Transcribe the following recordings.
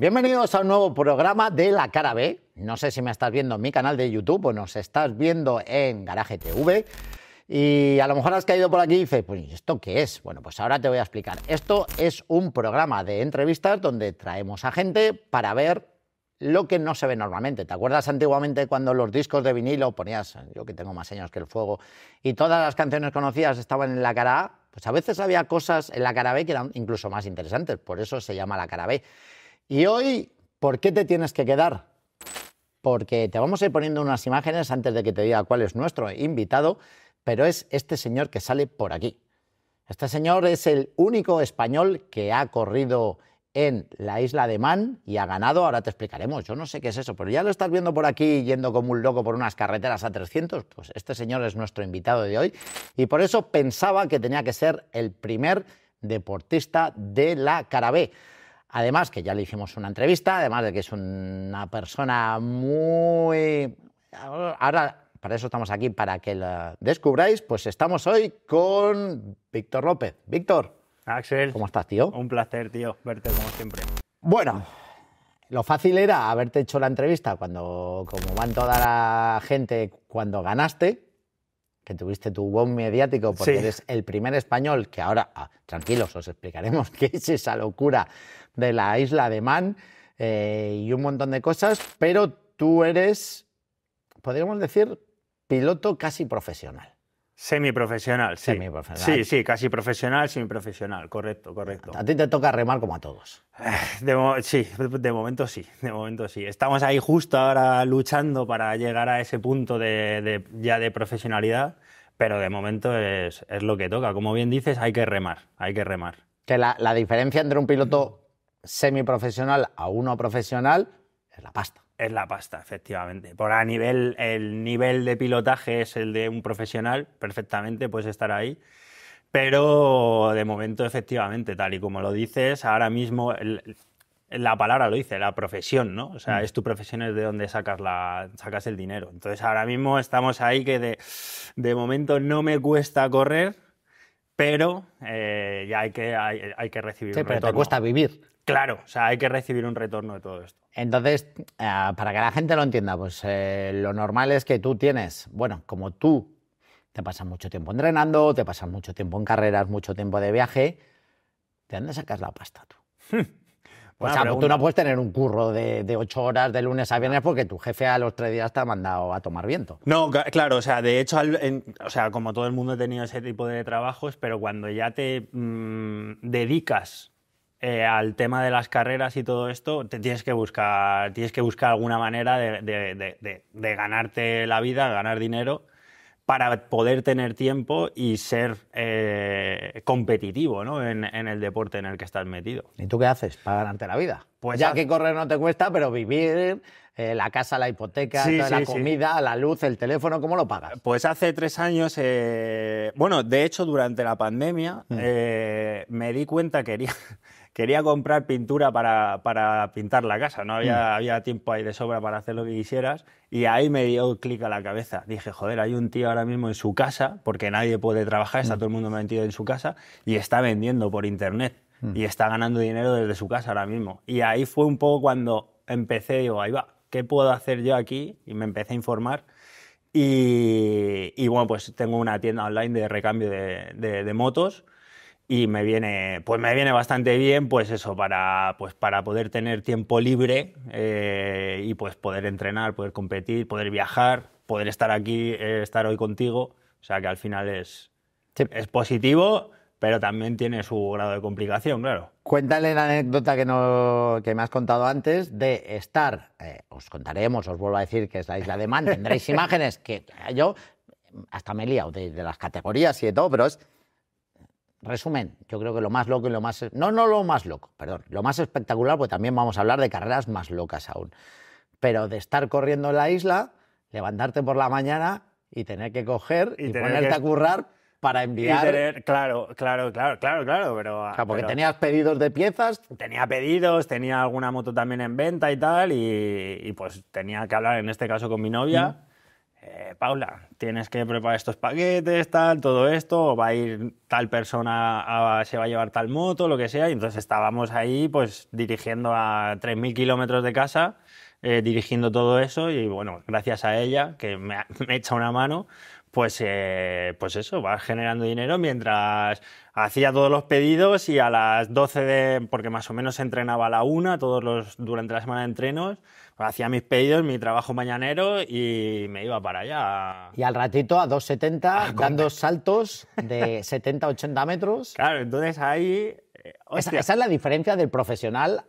Bienvenidos a un nuevo programa de La Cara B. No sé si me estás viendo en mi canal de YouTube o nos estás viendo en Garaje TV. Y a lo mejor has caído por aquí y dices, pues ¿esto qué es? Bueno, pues ahora te voy a explicar. Esto es un programa de entrevistas donde traemos a gente para ver lo que no se ve normalmente. ¿Te acuerdas antiguamente cuando los discos de vinilo ponías, yo que tengo más años que el fuego, y todas las canciones conocidas estaban en la cara A? Pues a veces había cosas en la cara B que eran incluso más interesantes, por eso se llama la cara B. Y hoy, ¿por qué te tienes que quedar? Porque te vamos a ir poniendo unas imágenes antes de que te diga cuál es nuestro invitado, pero es este señor que sale por aquí. Este señor es el único español que ha corrido en la isla de Man y ha ganado, ahora te explicaremos, yo no sé qué es eso, pero ya lo estás viendo por aquí yendo como un loco por unas carreteras a 300, pues este señor es nuestro invitado de hoy y por eso pensaba que tenía que ser el primer deportista de la Carabé. Además, que ya le hicimos una entrevista, además de que es una persona muy... Ahora, para eso estamos aquí, para que la descubráis, pues estamos hoy con Víctor López. Víctor. Axel. ¿Cómo estás, tío? Un placer, tío, verte como siempre. Bueno, lo fácil era haberte hecho la entrevista cuando, como van toda la gente, cuando ganaste, que tuviste tu buen mediático porque eres el primer español que ahora, ah, tranquilos, os explicaremos qué es esa locura de la isla de Man eh, y un montón de cosas, pero tú eres, podríamos decir, piloto casi profesional. Semiprofesional, sí. Sí, sí, casi profesional, semiprofesional, correcto, correcto. A ti te toca remar como a todos. Eh, sí, de momento sí, de momento sí. Estamos ahí justo ahora luchando para llegar a ese punto de, ya de profesionalidad, pero de momento es, lo que toca. Como bien dices, hay que remar, hay que remar. Que la, la diferencia entre un piloto semiprofesional a uno profesional, es la pasta. Es la pasta, efectivamente. Por a nivel, el nivel de pilotaje es el de un profesional, perfectamente puedes estar ahí. Pero de momento, efectivamente, tal y como lo dices, ahora mismo la palabra lo dice, la profesión, ¿no? O sea, mm. es tu profesión es de donde sacas, la, sacas el dinero. Entonces, ahora mismo estamos ahí que de, de momento no me cuesta correr, pero eh, ya hay que, hay, que recibir. Sí, pero te cuesta vivir. Claro, o sea, hay que recibir un retorno de todo esto. Entonces, eh, para que la gente lo entienda, pues eh, lo normal es que tú tienes, bueno, como tú te pasas mucho tiempo entrenando, te pasas mucho tiempo en carreras, mucho tiempo de viaje, ¿de dónde sacas la pasta tú? o sea, tú no puedes tener un curro de, ocho horas de lunes a viernes porque tu jefe a los tres días te ha mandado a tomar viento. No, claro, o sea, de hecho, o sea, como todo el mundo ha tenido ese tipo de trabajos, pero cuando ya te mm, dedicas eh, al tema de las carreras y todo esto, tienes que buscar, tienes que buscar alguna manera de, ganarte la vida, ganar dinero, para poder tener tiempo y ser eh, competitivo ¿no? en, el deporte en el que estás metido. ¿Y tú qué haces para ganarte la vida? Pues ya que correr no te cuesta, pero vivir, eh, la casa, la hipoteca, la comida, la luz, el teléfono, ¿cómo lo pagas? Pues hace tres años, bueno, de hecho durante la pandemia mm. me di cuenta que quería quería comprar pintura para, para pintar la casa, no había, mm. había tiempo ahí de sobra para hacer lo que quisieras. Y ahí me dio clic a la cabeza. Dije, joder, hay un tío ahora mismo en su casa, porque nadie puede trabajar, está mm. todo el mundo metido en su casa, y está vendiendo por internet. Mm. Y está ganando dinero desde su casa ahora mismo. Y ahí fue un poco cuando empecé, digo, ahí va, ¿qué puedo hacer yo aquí? Y me empecé a informar. Y, bueno, pues tengo una tienda online de recambio de, de motos y me viene, pues me viene bastante bien, pues eso, para, pues para poder tener tiempo libre eh, y pues poder entrenar, poder competir, poder viajar, poder estar aquí, eh, estar hoy contigo. O sea que al final es, es positivo, pero también tiene su grado de complicación, claro. Cuéntale la anécdota que, no, que me has contado antes de estar, eh, os contaremos, os vuelvo a decir que es la isla de Man, tendréis imágenes que yo hasta me he liado de, de las categorías y de todo, pero es resumen, yo creo que lo más loco y lo más... No, no lo más loco, perdón. Lo más espectacular, pues también vamos a hablar de carreras más locas aún. Pero de estar corriendo en la isla, levantarte por la mañana y tener que coger y, y ponerte a currar para enviar. claro, claro, claro, claro, claro, pero. porque tenías pedidos de piezas. Tenía pedidos, tenía alguna moto también en venta y tal, y, pues tenía que hablar en este caso con mi novia. Mm. Eh, Paula, tienes que preparar estos paquetes, tal, todo esto, o va a ir tal persona, se va a llevar tal moto, lo que sea. Y entonces estábamos ahí, pues, dirigiendo a 3.000 kilómetros de casa, eh, dirigiendo todo eso. Y bueno, gracias a ella, que me, echa una mano, pues, eh, pues eso, vas generando dinero mientras hacía todos los pedidos y a las 12 de, porque más o menos entrenaba a la una todos los, durante la semana de entrenos, pues hacía mis pedidos, mi trabajo mañanero y me iba para allá. Y al ratito a 2,70, ah, dando saltos de 70, 80 metros. Claro, entonces ahí... Eh, esa, es la diferencia del profesional.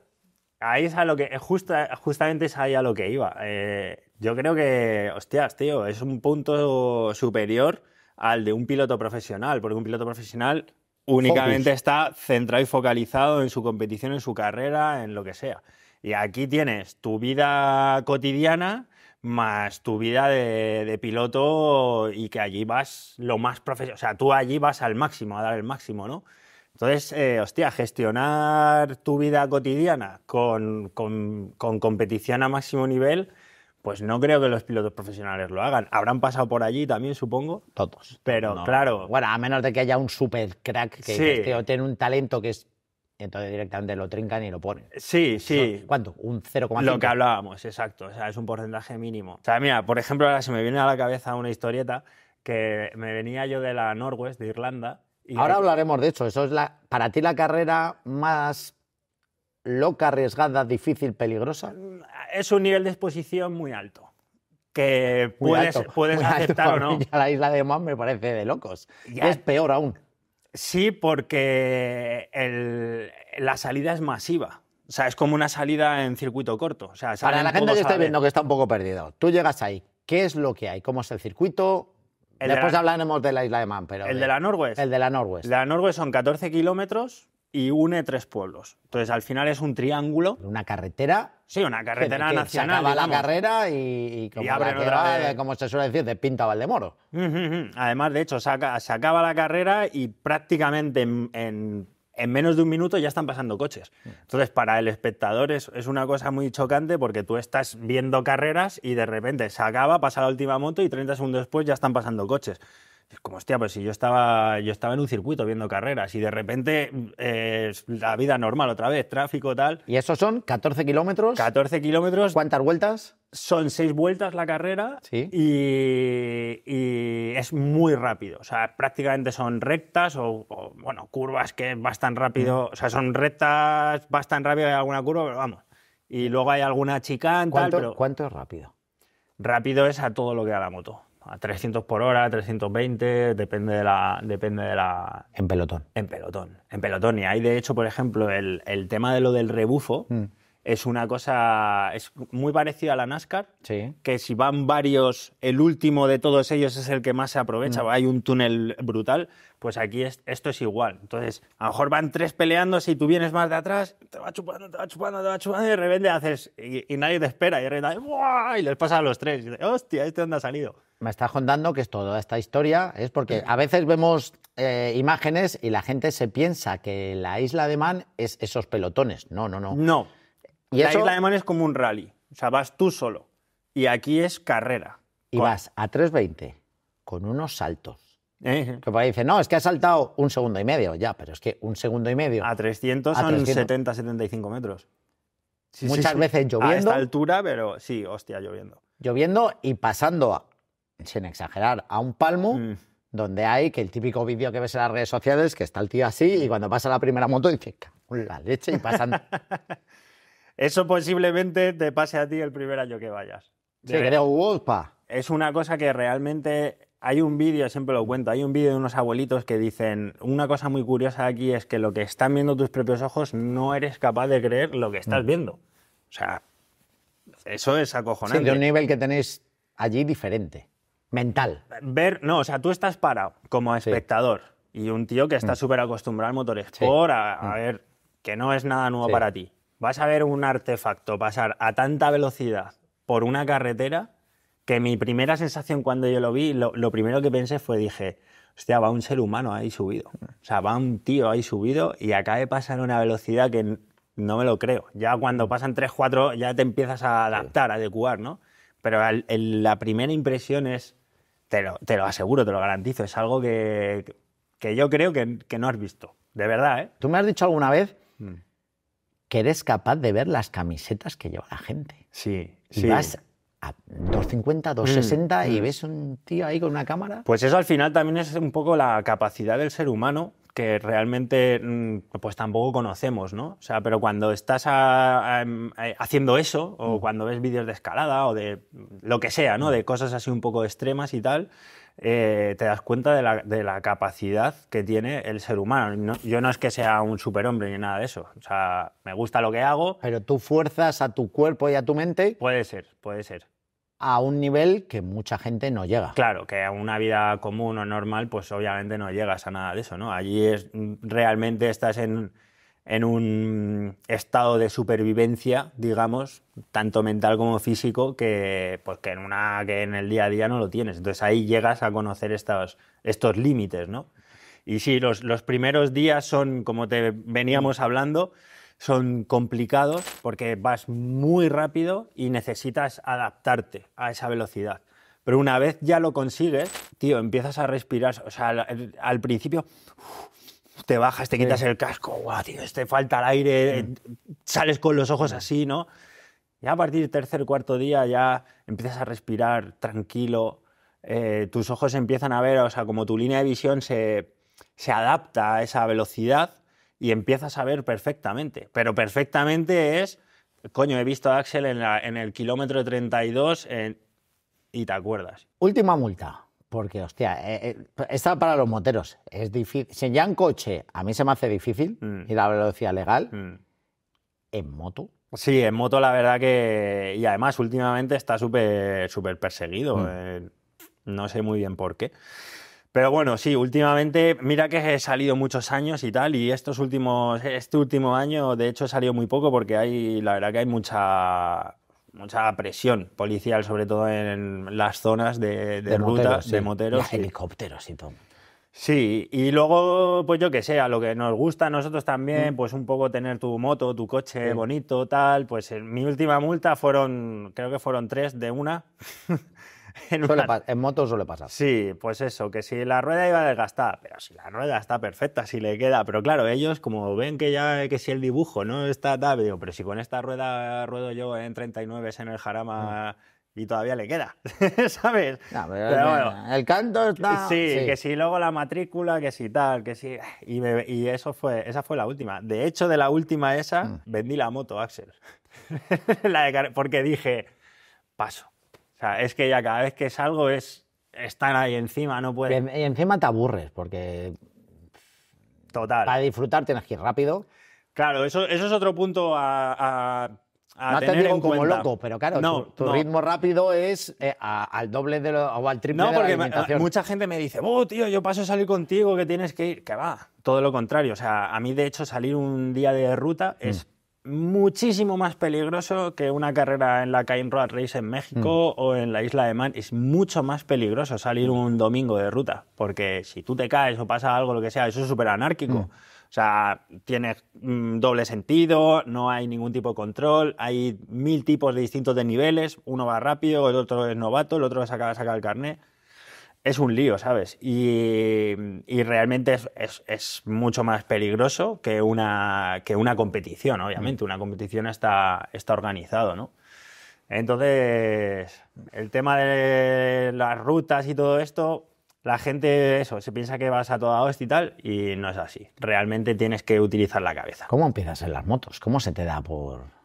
Ahí es a lo que, justamente es ahí a lo que iba. Eh, yo creo que, hostias, tío, es un punto superior al de un piloto profesional, porque un piloto profesional únicamente está centrado y focalizado en su competición, en su carrera, en lo que sea. Y aquí tienes tu vida cotidiana más tu vida de, piloto y que allí vas lo más profesional, o sea, tú allí vas al máximo, a dar el máximo, ¿no? Entonces, eh, hostia, gestionar tu vida cotidiana con, competición a máximo nivel, pues no creo que los pilotos profesionales lo hagan. Habrán pasado por allí también, supongo. Todos. Pero claro. Bueno, a menos de que haya un super crack que o tiene un talento que es entonces directamente lo trincan y lo ponen. Sí, sí. ¿Cuánto? Un 0,5. Lo que hablábamos, exacto. O sea, es un porcentaje mínimo. O sea, mira, por ejemplo, ahora se me viene a la cabeza una historieta que me venía yo de la Norwest, de Irlanda. ahora hablaremos de eso. Eso es la, para ti la carrera más loca, arriesgada, difícil, peligrosa. Mm, es un nivel de exposición muy alto que puedes, aceptar o no. La isla de Man me parece de locos. Es peor aún. Sí, porque la salida es masiva. O sea, es como una salida en circuito corto. Para la gente que está viendo que está un poco perdido, tú llegas ahí, ¿qué es lo que hay? ¿Cómo es el circuito? Después hablaremos de la isla de Man, pero... El de, la Norwest. El de la Norwest. de la Noruega son 14 kilómetros y une tres pueblos. Entonces, al final es un triángulo. Una carretera Sí, una carretera nacional. Se acaba la carrera y, como, como se suele decir, pinta Valdemoro. Además, de hecho, se, acaba, la carrera y prácticamente en, menos de un minuto ya están pasando coches. Entonces, para el espectador es, es, una cosa muy chocante porque tú estás viendo carreras y de repente se acaba, pasa la última moto y 30 segundos después ya están pasando coches como, hostia, pues si yo estaba, yo estaba en un circuito viendo carreras y de repente eh, la vida normal otra vez, tráfico, tal. ¿Y eso son 14 kilómetros? 14 kilómetros. ¿Cuántas vueltas? Son seis vueltas la carrera y, es muy rápido. O sea, prácticamente son rectas o, bueno, curvas que vas tan rápido. Mm. O sea, son rectas, vas tan rápido hay alguna curva, pero vamos. Y luego hay alguna chicana, tal. Pero ¿Cuánto es rápido? Rápido es a todo lo que da la moto. 300 por hora, 320, depende de la... Depende de la... En pelotón. En pelotón, en pelotón. Y hay, de hecho, por ejemplo, el, tema de lo del rebufo. Mm es una cosa, es muy parecida a la NASCAR, que si van varios, el último de todos ellos es el que más se aprovecha, mm. hay un túnel brutal, pues aquí esto es igual. Entonces, a lo mejor van tres peleando, si tú vienes más de atrás, te va chupando, te va chupando, te va chupando, y de haces, y, nadie te espera, y de y les pasa a los tres, hostia, este dónde ha salido. Me estás contando que es toda esta historia, es porque a veces vemos eh, imágenes y la gente se piensa que la isla de Man es esos pelotones. No, no, no. No. ¿Y la eso? isla es como un rally. O sea, vas tú solo. Y aquí es carrera. Y vas a 3.20 con unos saltos. Eh, eh. Que para dice, no, es que ha saltado un segundo y medio. Ya, pero es que un segundo y medio. A 300 son 70, 75 metros. Muchas veces lloviendo. A esta altura, pero sí, hostia, lloviendo. Lloviendo y pasando, a, sin exagerar, a un palmo. Mm. donde hay que el típico vídeo que ves en las redes sociales, que está el tío así y cuando pasa la primera moto dice, la leche y pasando... Eso posiblemente te pase a ti el primer año que vayas. Sí, Es una cosa que realmente hay un vídeo, siempre lo cuento, hay un vídeo de unos abuelitos que dicen, una cosa muy curiosa aquí es que lo que están viendo tus propios ojos no eres capaz de creer lo que estás mm. viendo. O sea, eso es acojonante. de un nivel que tenéis allí diferente, mental. Ver, no, o sea, tú estás parado como espectador y un tío que está mm. súper acostumbrado al motor sport, a, mm. ver, que no es nada nuevo para ti vas a ver un artefacto pasar a tanta velocidad por una carretera que mi primera sensación cuando yo lo vi, lo, primero que pensé fue, dije, hostia, va un ser humano ahí subido. O sea, va un tío ahí subido y acaba de pasar a una velocidad que no me lo creo. Ya cuando pasan 3, 4, ya te empiezas a adaptar, a adecuar, ¿no? Pero la primera impresión es, te lo, te lo, aseguro, te lo garantizo, es algo que, yo creo que, no has visto, de verdad, ¿eh? Tú me has dicho alguna vez mm que eres capaz de ver las camisetas que lleva la gente. Sí, sí. vas a 250, 260 mm, y mm. ves un tío ahí con una cámara. Pues eso al final también es un poco la capacidad del ser humano que realmente mm, pues tampoco conocemos, ¿no? O sea, pero cuando estás em, eh, haciendo eso o cuando ves vídeos de escalada o de lo que sea, ¿no? De cosas así un poco extremas y tal, eh, te das cuenta de la, capacidad que tiene el ser humano. yo no es que sea un superhombre ni nada de eso. O sea, me gusta lo que hago. Pero tú fuerzas a tu cuerpo y a tu mente. Puede ser, puede ser. A un nivel que mucha gente no llega. Claro, que a una vida común o normal, pues obviamente no llegas a nada de eso, ¿no? Allí es, mm, realmente estás en, en un estado de supervivencia, digamos, tanto mental como físico, que, pues que, en una, que en el día a día no lo tienes. Entonces ahí llegas a conocer estos, estos límites, ¿no? Y sí, los, los primeros días son, como te veníamos hablando, son complicados porque vas muy rápido y necesitas adaptarte a esa velocidad. Pero una vez ya lo consigues, tío, empiezas a respirar, o sea, al, principio te bajas, te quitas el casco, tío, te este falta el aire, eh, sales con los ojos así, ¿no? Ya a partir del tercer, cuarto día ya empiezas a respirar tranquilo, eh, tus ojos empiezan a ver, o sea, como tu línea de visión se, adapta a esa velocidad y empiezas a ver perfectamente. Pero perfectamente es, coño, he visto a Axel en, el kilómetro 32 eh, y te acuerdas. Última multa. Porque, hostia, eh, eh, esta está para los moteros. Es difícil. Si ya en coche, a mí se me hace difícil mm. Y ir a la velocidad legal. Mm. En moto. Sí, en moto la verdad que... Y además últimamente está súper súper perseguido. Mm. Eh, no sé muy bien por qué. Pero bueno, sí, últimamente, mira que he salido muchos años y tal, y estos últimos, este último año, de hecho, he salido muy poco porque hay, la verdad que hay mucha, mucha presión policial, sobre todo en las zonas de, de, de ruta, de moteros. helicópteros y todo. Sí, y luego, pues yo que sé, a lo que nos gusta a nosotros también, mm. pues un poco tener tu moto, tu coche bonito, tal. Pues en mi última multa fueron, creo que fueron tres de una. En, moto suele pasar. Sí, pues eso, que si la rueda iba a desgastada, pero si la rueda está perfecta, si le queda. Pero claro, ellos como ven que ya que si el dibujo no está tal, digo, pero si con esta rueda ruedo yo en 39 en el jarama. Mm. y todavía le queda, ¿sabes? pero, bueno, el canto está... Sí, que si luego la matrícula, que si tal, que si... Y, eso fue, esa fue la última. De hecho, de la última esa, mm. vendí la moto, Axel. porque dije, paso sea, es que ya cada vez que salgo es estar ahí encima, no puedes. Y encima te aburres, porque. Total. Para disfrutar tienes que ir rápido. Claro, eso, es otro punto a, a no te digo como loco, pero claro, no, tu, ritmo rápido es eh, al doble de o al triple de la porque mucha gente me dice, oh, tío, yo paso a salir contigo, que tienes que ir. Que va, todo lo contrario. O sea, a mí, de hecho, salir un día de ruta es mm muchísimo más peligroso que una carrera en la Cain Road Race en México mm. o en la isla de Man. Es mucho más peligroso salir mm. un domingo de ruta, porque si tú te caes o pasa algo, lo que sea, eso es súper anárquico. Mm. O sea, tienes doble sentido, no hay ningún tipo de control, hay mil tipos de distintos de niveles, uno va rápido, el otro es novato, el otro saca, sacar el carnet es un lío, ¿sabes? Y, realmente es, mucho más peligroso que una, que una competición, obviamente. Mm. Una competición está, está organizado, ¿no? Entonces, el tema de las rutas y todo esto, la gente, eso, se piensa que vas a toda hostia y tal, y no es así. Realmente tienes que utilizar la cabeza. ¿Cómo empiezas en las motos? ¿Cómo se te da por...?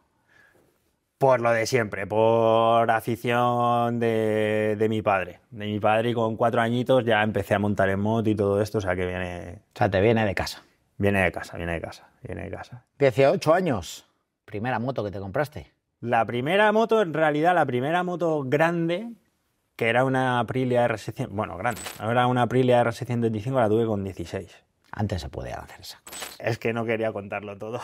Por lo de siempre, por afición de, mi padre. De mi padre y con cuatro añitos ya empecé a montar en moto y todo esto, o sea que viene... O sea, te viene de casa. Viene de casa, viene de casa, viene de casa. 18 años, primera moto que te compraste. La primera moto, en realidad, la primera moto grande, que era una Aprilia R600, bueno, grande, era una Aprilia r 125, la tuve con 16 antes se podía hacer esas Es que no quería contarlo todo.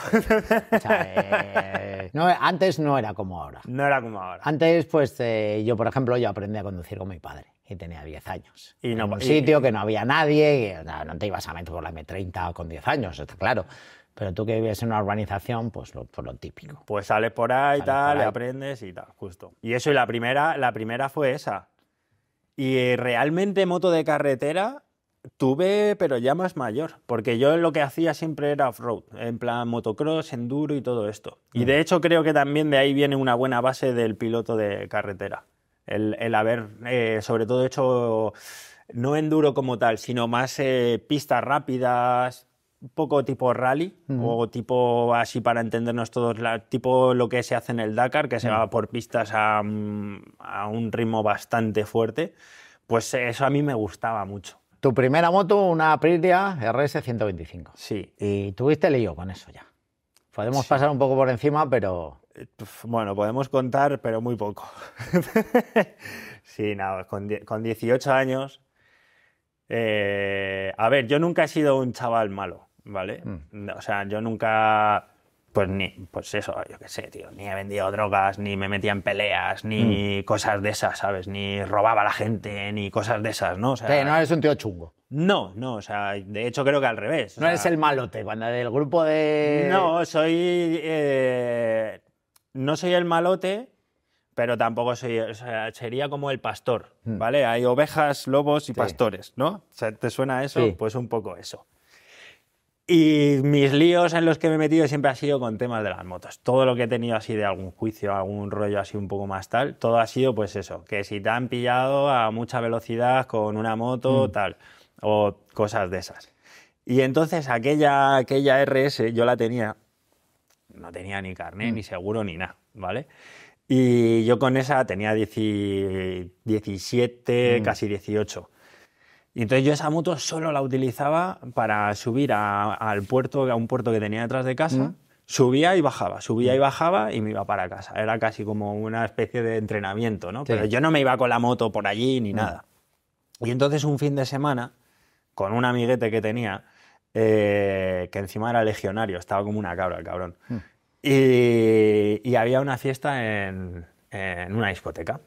Eh, no, antes no era como ahora. No era como ahora. Antes, pues eh, yo, por ejemplo, yo aprendí a conducir con mi padre y tenía 10 años. Y no, en un sitio que no había nadie, no, te ibas a meter por la M30 con 10 años, está claro. Pero tú que vives en una urbanización, pues lo, por pues, lo típico. Pues sales por ahí, y tal, Y aprendes y tal, justo. Y eso, y la primera, la primera fue esa. Y eh, realmente moto de carretera, Tuve, pero ya más mayor, porque yo lo que hacía siempre era off-road, en plan motocross, enduro y todo esto. Y de hecho creo que también de ahí viene una buena base del piloto de carretera. El, haber, eh, sobre todo, hecho no enduro como tal, sino más eh, pistas rápidas, un poco tipo rally o tipo así para entendernos todos, tipo lo que se hace en el Dakar, que se va por pistas a un ritmo bastante fuerte. Pues eso a mí me gustaba mucho. Tu primera moto, una Aprilia RS125. Sí. Y tuviste lío con eso ya. Podemos pasar un poco por encima, pero... Eh, bueno, podemos contar, pero muy poco. sí, nada, con, 18 años... Eh, a ver, yo nunca he sido un chaval malo, ¿vale? Mm. O sea, yo nunca pues, ni, pues eso, yo qué sé, tío, ni he vendido drogas, ni me metía en peleas, ni mm. cosas de esas, ¿sabes? Ni robaba a la gente, ni cosas de esas, ¿no? O sea, no eres un tío chungo. No, no, o sea, de hecho creo que al revés. No eres el malote, cuando del grupo de... No, soy... Eh, no soy el malote, pero tampoco soy... O sea, sería como el pastor, mm. ¿vale? Hay ovejas, lobos y pastores, ¿no? ¿Te suena eso? Pues un poco eso. Y mis líos en los que me he metido siempre ha sido con temas de las motos. Todo lo que he tenido así de algún juicio, algún rollo así un poco más tal, todo ha sido pues eso, que si te han pillado a mucha velocidad con una moto, mm. tal, o cosas de esas. Y entonces aquella, aquella RS yo la tenía, no tenía ni carnet, mm. ni seguro, ni nada, ¿vale? Y yo con esa tenía 17, mm. casi 18. Y entonces yo esa moto solo la utilizaba para subir al puerto, a un puerto que tenía detrás de casa. Subía y bajaba, subía y bajaba y me iba para casa. Era casi como una especie de entrenamiento, ¿no? Pero yo no me iba con la moto por allí ni nada. Y entonces un fin de semana, con un amiguete que tenía, eh, que encima era legionario, estaba como una cabra el cabrón. Y, había una fiesta en, en una discoteca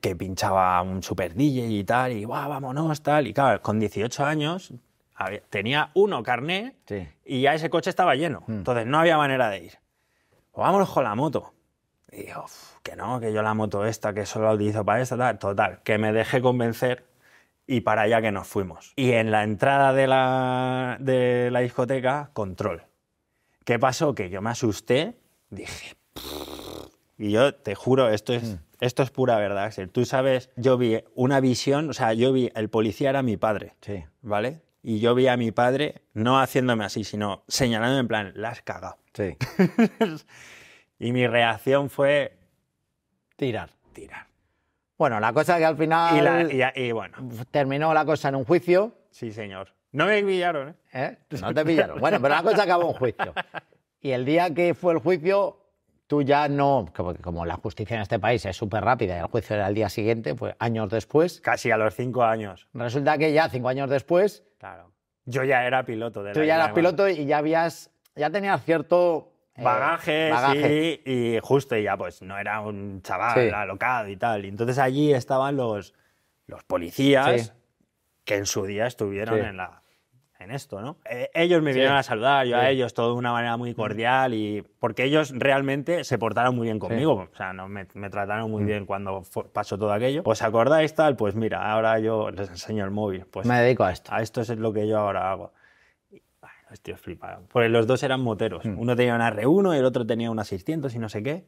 que pinchaba un super DJ y tal, y guau, vámonos, tal. Y claro, con 18 años tenía uno carné y ya ese coche estaba lleno. Hmm. Entonces no había manera de ir. O pues vámonos con la moto. Y digo, que no, que yo la moto esta, que solo la utilizo para esta, tal, total. Que me dejé convencer y para allá que nos fuimos. Y en la entrada de la, de la discoteca, control. ¿Qué pasó? Que yo me asusté, dije. Y yo te juro, esto es. Hmm. Esto es pura verdad, Axel. Tú sabes, yo vi una visión, o sea, yo vi, el policía era mi padre, sí. ¿vale? Y yo vi a mi padre no haciéndome así, sino señalándome en plan, la has cagado. Sí. y mi reacción fue... Tirar. Tirar. Bueno, la cosa que al final... Y, bueno. Terminó la cosa en un juicio. Sí, señor. No me pillaron, ¿eh? ¿Eh? No te pillaron. Bueno, pero la cosa acabó en juicio. Y el día que fue el juicio, tú ya no, como, como la justicia en este país es súper rápida y el juicio era el día siguiente, pues años después. Casi a los cinco años. Resulta que ya cinco años después. Claro. Yo ya era piloto de Tú ya eras piloto y ya habías. Ya tenías cierto. Eh, bagaje, Sí, y justo, y ya pues no era un chaval alocado y tal. Y entonces allí estaban los, los policías que en su día estuvieron en la en esto, ¿no? Eh, ellos me vinieron a saludar, yo a ellos, todo de una manera muy mm. cordial y porque ellos realmente se portaron muy bien conmigo, o sea, no, me, trataron muy mm. bien cuando pasó todo aquello. ¿Os acordáis tal? Pues mira, ahora yo les enseño el móvil. Pues me dedico a esto. A esto es lo que yo ahora hago. estoy flipado. Porque los dos eran moteros. Mm. Uno tenía una R1 y el otro tenía una 600 y no sé qué.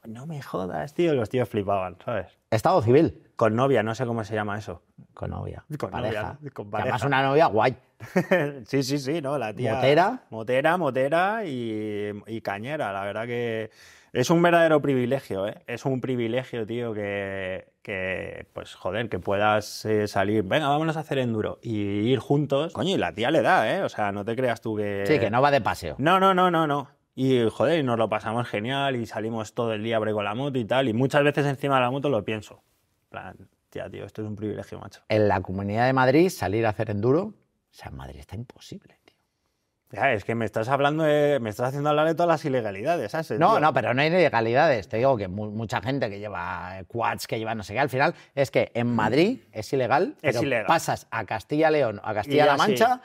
Pues no me jodas, tío. Los tíos flipaban, ¿sabes? Estado civil. Con novia, no sé cómo se llama eso. Con novia. Con pareja. con Además, una novia guay. sí, sí, sí, ¿no? La tía. Motera. Motera, motera y, cañera. La verdad que es un verdadero privilegio, ¿eh? Es un privilegio, tío, que, que pues, joder, que puedas eh, salir, venga, vámonos a hacer enduro y ir juntos. Coño, y la tía le da, ¿eh? O sea, no te creas tú que... Sí, que no va de paseo. No, no, no, no, no y joder, nos lo pasamos genial y salimos todo el día con la moto y tal. Y muchas veces encima de la moto lo pienso. plan, tío, esto es un privilegio, macho. En la comunidad de Madrid, salir a hacer enduro, o sea, en Madrid está imposible, tío. Ya, es que me estás hablando de, me estás haciendo hablar de todas las ilegalidades, ¿sabes? No, no, pero no hay ilegalidades. Te digo que mucha gente que lleva eh, quads, que lleva no sé qué, al final es que en Madrid es ilegal, es pero ilegal. pasas a Castilla-León, a Castilla-La Mancha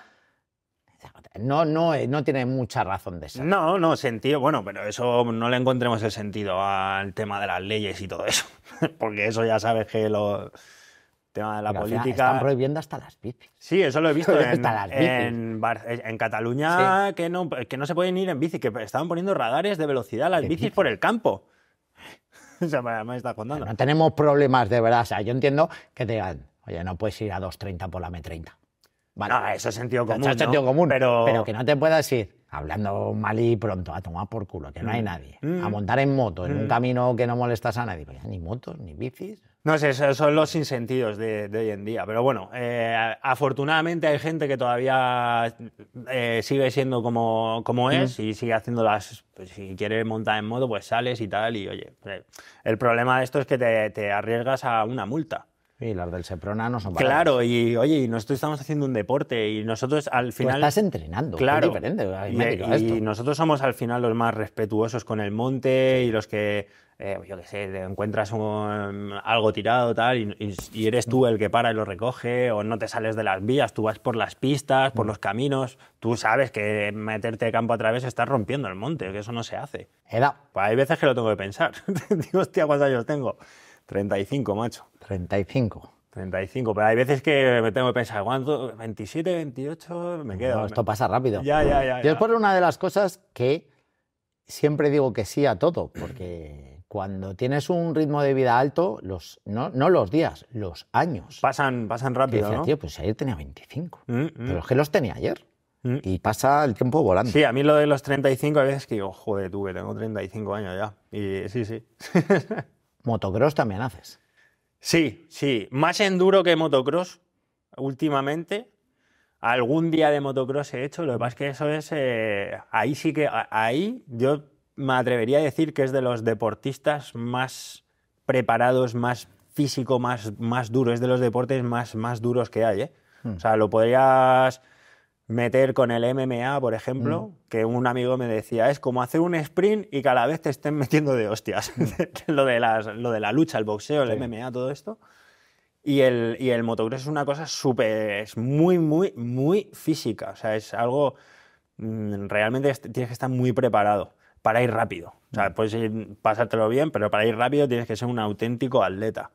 no, no, eh, no tiene mucha razón de ser. No, no, sentido. Bueno, pero eso no le encontremos el sentido al tema de las leyes y todo eso. Porque eso ya sabes que lo. tema de la política. Están prohibiendo hasta las bicis. Sí, eso lo he visto en, eh, en, Cataluña, que, no, se pueden ir en bici, que estaban poniendo radares de velocidad a las bicis por el campo. o sea, me está contando. No tenemos problemas de verdad. O sea, yo entiendo que te digan, oye, no puedes ir a 2.30 por la M30 Vale. eso es sentido común. Pero... que no te puedas ir hablando mal y pronto, a tomar por culo, que no hay mm. nadie, a mm. montar en moto, en un mm. camino que no molestas a nadie. ni motos, ni bicis. No sé, esos son los sinsentidos de, hoy en día. Pero bueno, eh, afortunadamente hay gente que todavía eh, sigue siendo como, como es y sigue haciendo las. Pues, si quieres montar en moto, pues sales y tal. Y oye, eh, el problema de esto es que te arriesgas a una multa. Y las del Seprona no son nada. Claro, y oye, nosotros estamos haciendo un deporte y nosotros al final. estás entrenando, claro. diferente. Y, nosotros somos al final los más respetuosos con el monte y los que, eh, yo qué sé, encuentras algo tirado tal y, y, y, eres tú el que para y lo recoge o no te sales de las vías, tú vas por las pistas, por mm. los caminos. Tú sabes que meterte de campo a través estás rompiendo el monte, que eso no se hace. Edad. Pues hay veces que lo tengo que pensar. Digo, hostia, ¿cuántos años tengo? 35, macho. 35. 35, pero hay veces que me tengo que pensar, ¿cuánto? ¿27, 28? Me quedo. esto pasa rápido. Ya, ya, ya. Yo es por una de las cosas que siempre digo que sí a todo, porque cuando tienes un ritmo de vida alto, los, no, los días, los años. Pasan, pasan rápido. tío, pues ayer tenía 25, mm, mm. pero es que los tenía ayer. Mm. Y pasa el tiempo volando. Sí, a mí lo de los 35 a veces que digo, joder, tú que tengo 35 años ya. Y sí, sí. Motocross también haces. Sí, sí. Más enduro que motocross últimamente. Algún día de motocross he hecho, lo que pasa es que eso es. Eh, ahí sí que. Ahí yo me atrevería a decir que es de los deportistas más preparados, más físico, más, más duro. Es de los deportes más, más duros que hay. ¿eh? Hmm. O sea, lo podrías meter con el MMA, por ejemplo, mm. que un amigo me decía, es como hacer un sprint y cada vez te estén metiendo de hostias. Mm. lo, de las, lo de la lucha, el boxeo, el MMA, todo esto. Y el, y el motocross es una cosa súper, es muy, muy, muy física. O sea, es algo, mm, realmente tienes que estar muy preparado para ir rápido. O sea, puedes pasártelo bien, pero para ir rápido tienes que ser un auténtico atleta.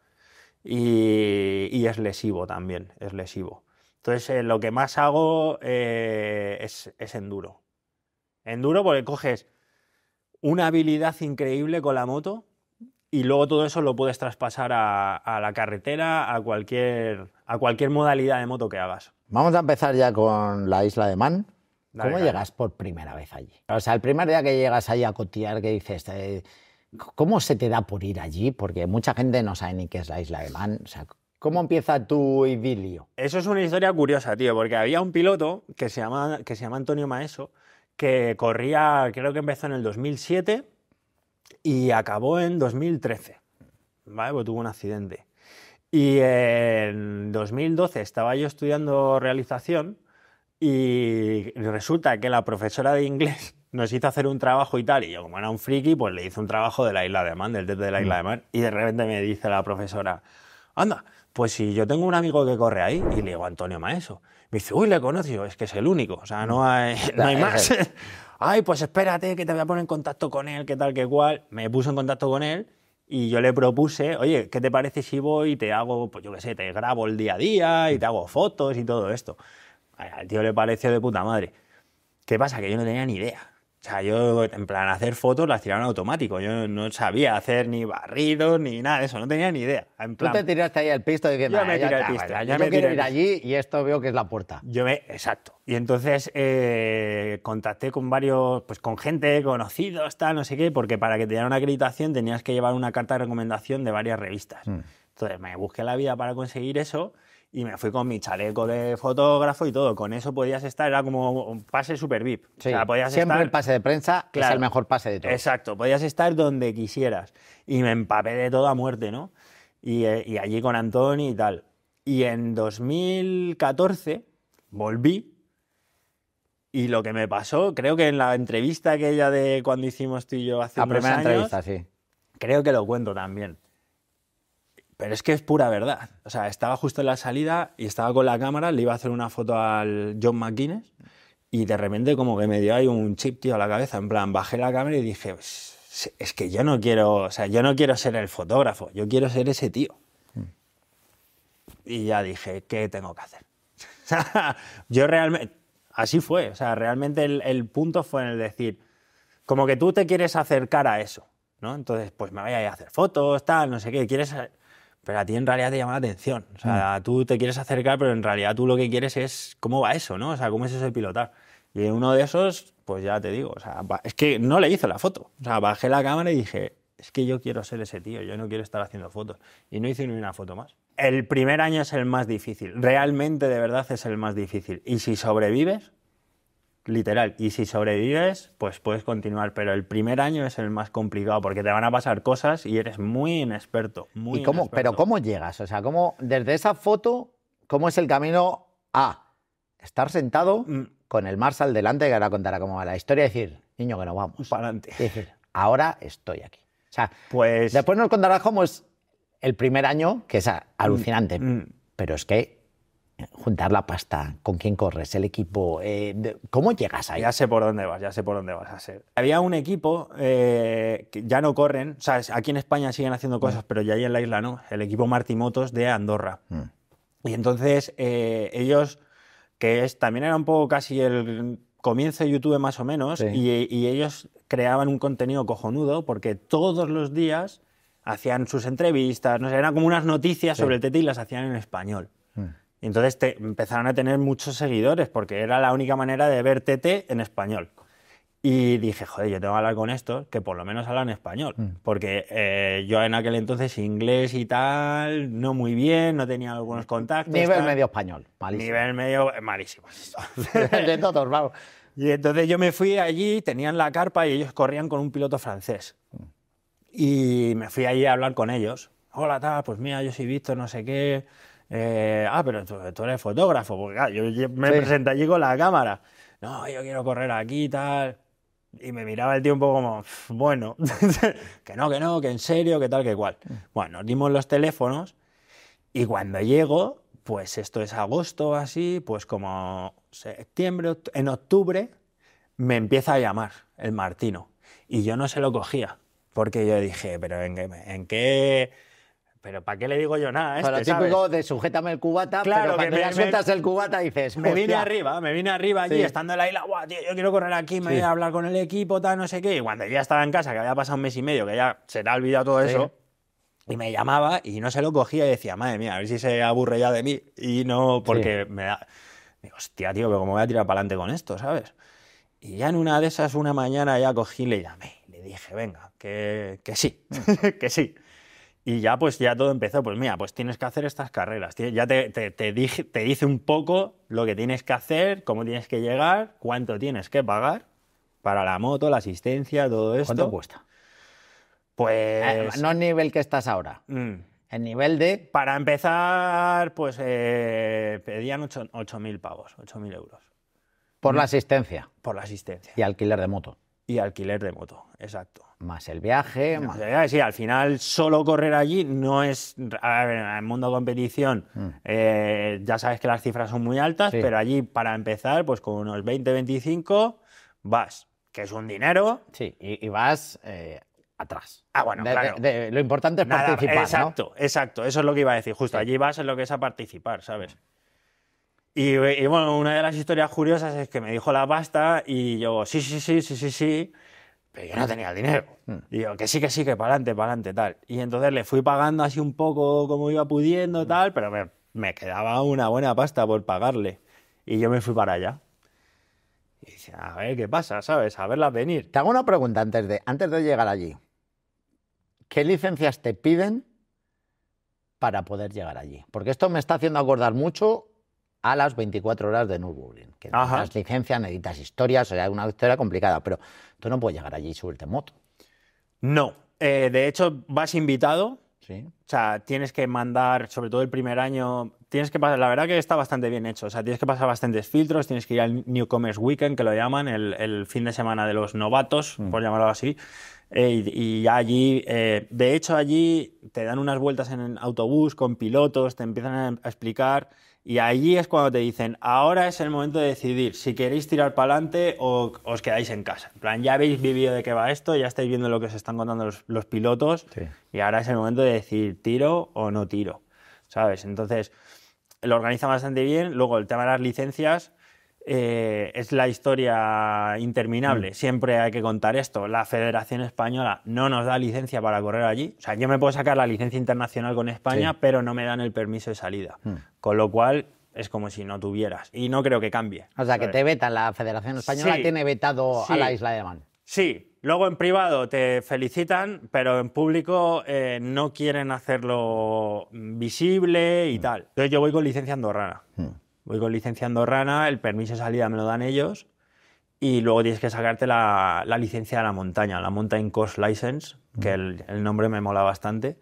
y es lesivo también, es lesivo. Entonces, eh, lo que más hago eh, es, enduro. Enduro porque coges una habilidad increíble con la moto y luego todo eso lo puedes traspasar a, la carretera, a cualquier, a cualquier modalidad de moto que hagas. Vamos a empezar ya con la isla de Man. ¿Cómo llegas por primera vez allí? O sea, el primer día que llegas ahí a cotiar, que dices, eh, ¿cómo se te da por ir allí? Porque mucha gente no sabe ni qué es la isla de Man. ¿Cómo empieza tu idilio? Eso es una historia curiosa, tío, porque había un piloto que se llama, que se llama Antonio Maeso, que corría, creo que empezó en el 2007 y acabó en 2013. ¿Vale? Porque tuvo un accidente. Y en 2012 estaba yo estudiando realización y resulta que la profesora de inglés nos hizo hacer un trabajo y tal. Y yo, como era un friki, pues le hice un trabajo de la Isla de Man, del Tete de la Isla de mm. Man. Y de repente me dice la profesora, anda, pues si yo tengo un amigo que corre ahí y le digo Antonio Maeso, me dice, uy, le conozco es que es el único, o sea, no mm. hay, no hay más. Ay, pues espérate, que te voy a poner en contacto con él, qué tal, que cual. Me puso en contacto con él y yo le propuse, oye, ¿qué te parece si voy y te hago, pues yo qué sé, te grabo el día a día y te hago fotos y todo esto? Al tío le pareció de puta madre. ¿Qué pasa? Que yo no tenía ni idea. O sea, yo en plan hacer fotos las tiraron automático. Yo no sabía hacer ni barridos ni nada de eso, no tenía ni idea. En Tú te tiraste ahí al pisto diciendo, yo me tiré al pisto. yo quiero ir allí y esto veo que es la puerta. Yo me, exacto. Y entonces eh, contacté con varios, pues con gente, conocidos, tal, no sé qué, porque para que te dieran una acreditación tenías que llevar una carta de recomendación de varias revistas. Mm. Entonces me busqué la vida para conseguir eso y me fui con mi chaleco de fotógrafo y todo. Con eso podías estar, era como un pase super VIP. Sí, o sea, podías siempre el pase de prensa claro, es el mejor pase de todo. Exacto, podías estar donde quisieras. Y me empapé de todo a muerte, ¿no? Y, eh, allí con Antoni y tal. Y en 2014 volví y lo que me pasó, creo que en la entrevista aquella de cuando hicimos tú y yo hace la primera entrevista, sí. Creo que lo cuento también. Pero es que es pura verdad. O sea, estaba justo en la salida y estaba con la cámara, le iba a hacer una foto al John McGuinness y de repente como que me dio ahí un chip, tío, a la cabeza. En plan, bajé la cámara y dije, pues, es que yo no quiero, o sea, yo no quiero ser el fotógrafo, yo quiero ser ese tío. Hmm. Y ya dije, ¿qué tengo que hacer? O sea, yo realmente, así fue, o sea, realmente el, punto fue en el decir, como que tú te quieres acercar a eso, ¿no? Entonces, pues me voy a ir a hacer fotos, tal, no sé qué, quieres pero a ti en realidad te llama la atención. O sea, mm. tú te quieres acercar, pero en realidad tú lo que quieres es cómo va eso, ¿no? O sea, cómo es eso de pilotar. Y en uno de esos, pues ya te digo, o sea, es que no le hizo la foto. O sea, bajé la cámara y dije, es que yo quiero ser ese tío, yo no quiero estar haciendo fotos. Y no hice ni una foto más. El primer año es el más difícil, realmente de verdad es el más difícil. Y si sobrevives, Literal. Y si sobrevives, pues puedes continuar. Pero el primer año es el más complicado porque te van a pasar cosas y eres muy inexperto. Muy ¿Y cómo, Pero ¿cómo llegas? O sea, ¿cómo, desde esa foto, ¿cómo es el camino a estar sentado mm. con el al delante, que ahora contará cómo va la historia, y decir, niño, que no vamos. Para adelante. ahora estoy aquí. O sea, pues... después nos contarás cómo es el primer año, que es mm, alucinante. Mm. Pero es que juntar la pasta, con quién corres, el equipo, eh, ¿cómo llegas ahí? Ya sé por dónde vas, ya sé por dónde vas a ser. Había un equipo eh, que ya no corren, o sea, aquí en España siguen haciendo mm. cosas, pero ya ahí en la isla no, el equipo Martimotos de Andorra. Mm. Y entonces eh, ellos, que es, también era un poco casi el comienzo de YouTube más o menos, y, ellos creaban un contenido cojonudo porque todos los días hacían sus entrevistas, no eran como unas noticias sobre el TT y las hacían en español. Entonces te, empezaron a tener muchos seguidores porque era la única manera de ver TT en español. Y dije, joder, yo tengo que hablar con estos que por lo menos hablan español. Mm. Porque eh, yo en aquel entonces inglés y tal, no muy bien, no tenía algunos mm, contactos. Nivel medio español, malísimo. Nivel medio eh, malísimo. de todos, vamos. Y entonces yo me fui allí, tenían la carpa y ellos corrían con un piloto francés. Mm. Y me fui allí a hablar con ellos. Hola, tal, pues mira, yo he visto no sé qué. Eh, ah, pero tú, eres fotógrafo, porque yo me presenta presenté allí con la cámara. No, yo quiero correr aquí y tal. Y me miraba el tiempo como, bueno, que no, que no, que en serio, que tal, que cual. Mm. Bueno, dimos los teléfonos y cuando llego, pues esto es agosto así, pues como septiembre, en octubre, me empieza a llamar el Martino. Y yo no se lo cogía, porque yo dije, pero en qué pero ¿para qué le digo yo nada? Este, para típico de sujétame el cubata, claro, pero que ya sueltas el cubata dices. Me vine arriba, me vine arriba allí, estando en la isla, guau, tío, yo quiero correr aquí, me voy a hablar con el equipo, tal, no sé qué. Y cuando ya estaba en casa, que había pasado un mes y medio, que ya se le ha olvidado todo eso. Y me llamaba y no se lo cogía y decía, madre mía, a ver si se aburre ya de mí. Y no, porque me da. Digo, hostia, tío, pero ¿cómo voy a tirar para adelante con esto, sabes? Y ya en una de esas, una mañana, ya cogí, le llamé, le dije, venga, que, que sí, que sí. Y ya pues ya todo empezó, pues mira, pues tienes que hacer estas carreras, ya te, dije, te dice un poco lo que tienes que hacer, cómo tienes que llegar, cuánto tienes que pagar para la moto, la asistencia, todo esto. ¿Cuánto cuesta? Pues... Eh, no el nivel que estás ahora. Mm. El nivel de... Para empezar, pues eh, pedían 8.000 pavos, 8.000 euros. Por la mm. asistencia. Por la asistencia. Y alquiler de moto. Y alquiler de moto, exacto. Más el viaje. Más... Sí, al final solo correr allí no es. A ver, en el mundo competición mm. eh, ya sabes que las cifras son muy altas, pero allí para empezar, pues con unos 20, 25 vas, que es un dinero. Sí, y, vas. Eh, atrás. Ah, bueno, claro. lo importante es participar. Exacto, exacto. Eso es lo que iba a decir. Justo allí vas en lo que es a participar, ¿sabes? Y, bueno, una de las historias curiosas es que me dijo la pasta y yo, sí, sí, sí, sí, sí, sí, pero yo no tenía el dinero. Mm. Y yo, que sí, que sí, que para adelante, para adelante, tal. Y entonces le fui pagando así un poco como iba pudiendo, mm. tal, pero me, quedaba una buena pasta por pagarle. Y yo me fui para allá. Y dice, a ver qué pasa, ¿sabes? A verla venir. Te hago una pregunta antes de, antes de llegar allí. ¿Qué licencias te piden para poder llegar allí? Porque esto me está haciendo acordar mucho a las 24 horas de Nürburgring. Que necesitas licencia, necesitas historias, o sea, una historia complicada, pero tú no puedes llegar allí y subirte moto. No, eh, de hecho vas invitado. Sí. O sea, tienes que mandar, sobre todo el primer año, tienes que pasar, la verdad que está bastante bien hecho, o sea, tienes que pasar bastantes filtros, tienes que ir al Newcomers Weekend, que lo llaman, el, fin de semana de los novatos, mm. por llamarlo así, eh, y, allí, eh, de hecho allí te dan unas vueltas en autobús con pilotos, te empiezan a explicar y allí es cuando te dicen, ahora es el momento de decidir si queréis tirar para adelante o os quedáis en casa. En plan, ya habéis vivido de qué va esto, ya estáis viendo lo que os están contando los, pilotos y ahora es el momento de decir tiro o no tiro, ¿sabes? Entonces, lo organizan bastante bien. Luego, el tema de las licencias, eh, es la historia interminable. Mm. Siempre hay que contar esto. La Federación Española no nos da licencia para correr allí. O sea, yo me puedo sacar la licencia internacional con España, pero no me dan el permiso de salida. Mm. Con lo cual es como si no tuvieras. Y no creo que cambie. O sea, que te vetan, la Federación Española, tiene vetado a la isla de Man. Sí, Luego en privado te felicitan, pero en público eh, no quieren hacerlo visible y mm. tal. Entonces yo voy con licencia andorrana voy con Licenciando Rana, el permiso de salida me lo dan ellos y luego tienes que sacarte la, licencia de la montaña, la Mountain Course License, que mm. el, nombre me mola bastante,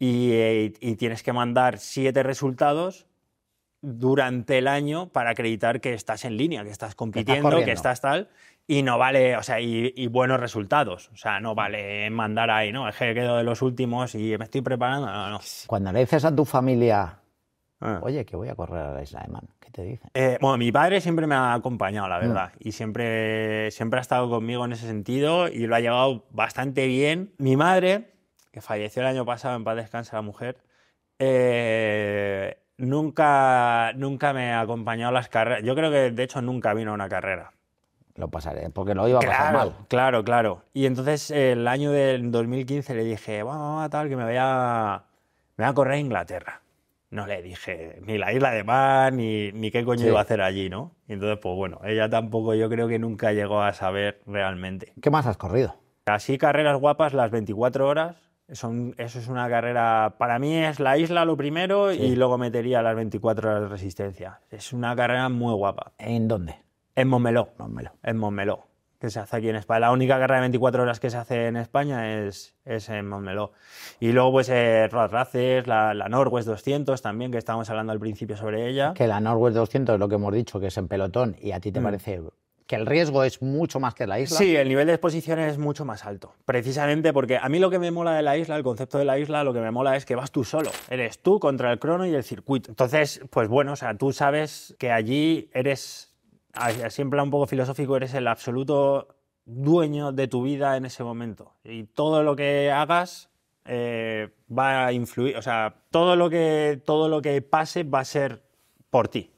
eh, y, tienes que mandar siete resultados durante el año para acreditar que estás en línea, que estás compitiendo, que, estás tal, y no vale, o sea, y, y, buenos resultados, o sea, no vale mandar ahí, no, es que quedo de los últimos y me estoy preparando, Cuando le dices a tu familia, Ah. Oye, que voy a correr a la isla de Man. ¿Qué te dije? Eh, bueno, mi padre siempre me ha acompañado, la mm. verdad. Y siempre, siempre ha estado conmigo en ese sentido y lo ha llevado bastante bien. Mi madre, que falleció el año pasado, en paz descansa la mujer, eh, nunca, nunca me ha acompañado a las carreras. Yo creo que, de hecho, nunca vino a una carrera. Lo pasaré, porque lo iba a pasar mal. Claro, claro. Y entonces el año del 2015 le dije, vamos, a tal, que me vaya, me voy a correr a Inglaterra no le dije ni la isla de Man, ni, ni qué coño iba a hacer allí, ¿no? Y entonces, pues bueno, ella tampoco yo creo que nunca llegó a saber realmente. ¿Qué más has corrido? Así carreras guapas las 24 horas. eso es una carrera, para mí es la isla lo primero y luego metería las 24 horas de resistencia. Es una carrera muy guapa. ¿En dónde? En Montmeló. Montmeló. En Montmeló que se hace aquí en España. La única carrera de 24 horas que se hace en España es, es en Montmeló. Y luego, pues, eh, Races, la, Norwest 200 también, que estábamos hablando al principio sobre ella. Que la Norwest 200 es lo que hemos dicho, que es en pelotón, y a ti te mm. parece que el riesgo es mucho más que la isla. Sí, el nivel de exposición es mucho más alto. Precisamente porque a mí lo que me mola de la isla, el concepto de la isla, lo que me mola es que vas tú solo. Eres tú contra el crono y el circuito. Entonces, pues bueno, o sea, tú sabes que allí eres Siempre un poco filosófico, eres el absoluto dueño de tu vida en ese momento. Y todo lo que hagas eh, va a influir, o sea, todo lo, que, todo lo que pase va a ser por ti.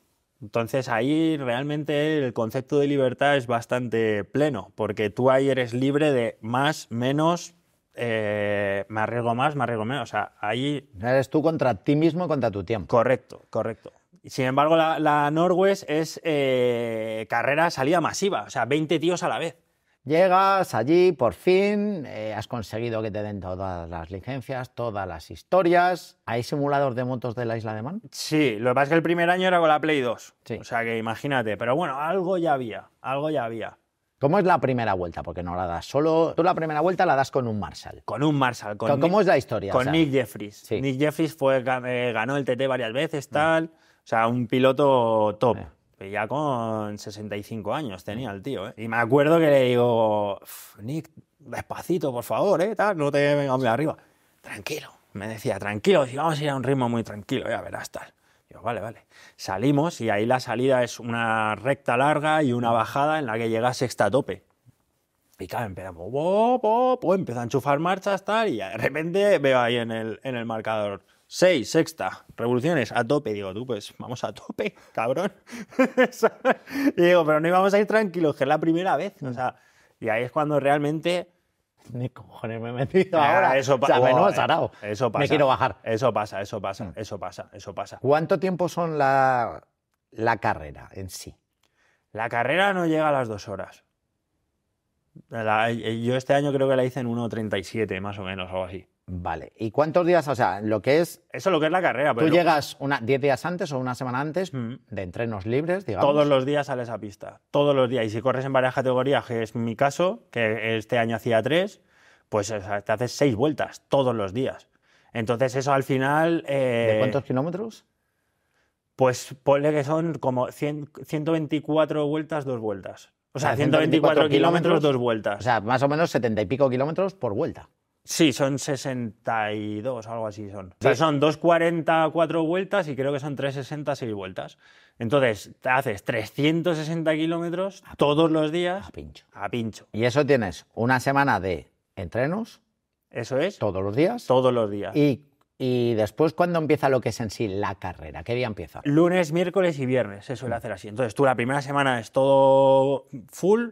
Entonces ahí realmente el concepto de libertad es bastante pleno, porque tú ahí eres libre de más, menos, eh, me arriesgo más, me arriesgo menos. O sea, ahí... Eres tú contra ti mismo contra tu tiempo. Correcto, correcto. Sin embargo, la, la Norwest es eh, carrera salida masiva, o sea, 20 tíos a la vez. Llegas allí, por fin, eh, has conseguido que te den todas las licencias, todas las historias. ¿Hay simulador de motos de la isla de Man? Sí, lo que pasa es que el primer año era con la Play 2. O sea que imagínate, pero bueno, algo ya había, algo ya había. ¿Cómo es la primera vuelta? Porque no la das solo. Tú la primera vuelta la das con un Marshall. Con un Marshall. ¿Cómo es la historia? Con Nick Jeffries. Nick Jeffries fue, eh, ganó el TT varias veces, tal. O sea, un piloto top. Ya con 65 años tenía el tío. ¿eh? Y me acuerdo que le digo, Nick, despacito, por favor, ¿eh? no te vengas muy arriba. Tranquilo. Me decía, tranquilo, vamos a ir a un ritmo muy tranquilo, ya verás tal. Yo, vale, vale. Salimos y ahí la salida es una recta larga y una bajada en la que llega a sexta tope. Y claro, empezamos, a enchufar marchas, tal, y de repente veo ahí en el, en el marcador Seis, sexta, revoluciones, a tope. Digo, tú, pues vamos a tope, cabrón. y digo, pero no íbamos a ir tranquilos, que es la primera vez. y ahí es cuando realmente. cojones me he metido ah, ahora. Eso pasa. Eso pasa. Me quiero bajar. Eso pasa, eso pasa, mm. eso pasa, eso pasa. ¿Cuánto tiempo son la, carrera en sí? La carrera no llega a las dos horas. Eh, yo este año creo que la hice en 1.37, más o menos, algo así. Vale. ¿Y cuántos días? O sea, lo que es. Eso es lo que es la carrera. Pero tú llegas 10 días antes o una semana antes mm. de entrenos libres, digamos. Todos los días sales a pista. Todos los días. Y si corres en varias categorías, que es mi caso, que este año hacía tres, pues te haces seis vueltas todos los días. Entonces, eso al final. Eh, ¿De cuántos kilómetros? Pues ponle que son como 124 vueltas, dos vueltas. O sea, 124, 124 kilómetros, dos vueltas. O sea, más o menos 70 y pico kilómetros por vuelta. Sí, son 62, algo así son. O sea, son 244 cuatro vueltas y creo que son 3.60 vueltas. Entonces, te haces 360 kilómetros todos los días. A pincho. A pincho. Y eso tienes una semana de entrenos. Eso es. Todos los días. Todos los días. Y y después, ¿cuándo empieza lo que es en sí la carrera? ¿Qué día empieza? Lunes, miércoles y viernes, se suele mm. hacer así. Entonces, tú la primera semana es todo full,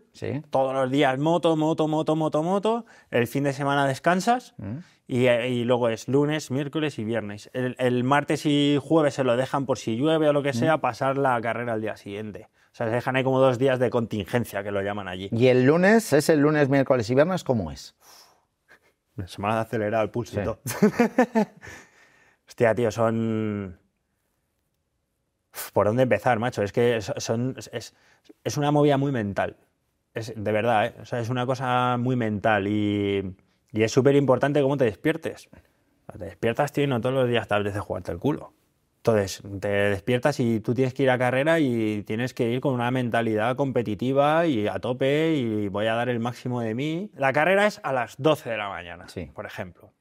todos los días moto, moto, moto, moto, moto. El fin de semana descansas mm. y, luego es lunes, miércoles y viernes. El, martes y jueves se lo dejan por si llueve o lo que mm. sea, pasar la carrera al día siguiente. O sea, se dejan ahí como dos días de contingencia, que lo llaman allí. ¿Y el lunes? ¿Es el lunes, miércoles y viernes? ¿Cómo es? Se me ha acelerado el pulso Hostia, tío, son... ¿Por dónde empezar, macho? Es que son, es, una movida muy mental. Es, de verdad, ¿eh? es una cosa muy mental y, y es súper importante cómo te despiertes. Te despiertas, tío, y no todos los días te apetece jugarte el culo. Entonces, te despiertas y tú tienes que ir a carrera y tienes que ir con una mentalidad competitiva y a tope y voy a dar el máximo de mí. La carrera es a las 12 de la mañana, por ejemplo.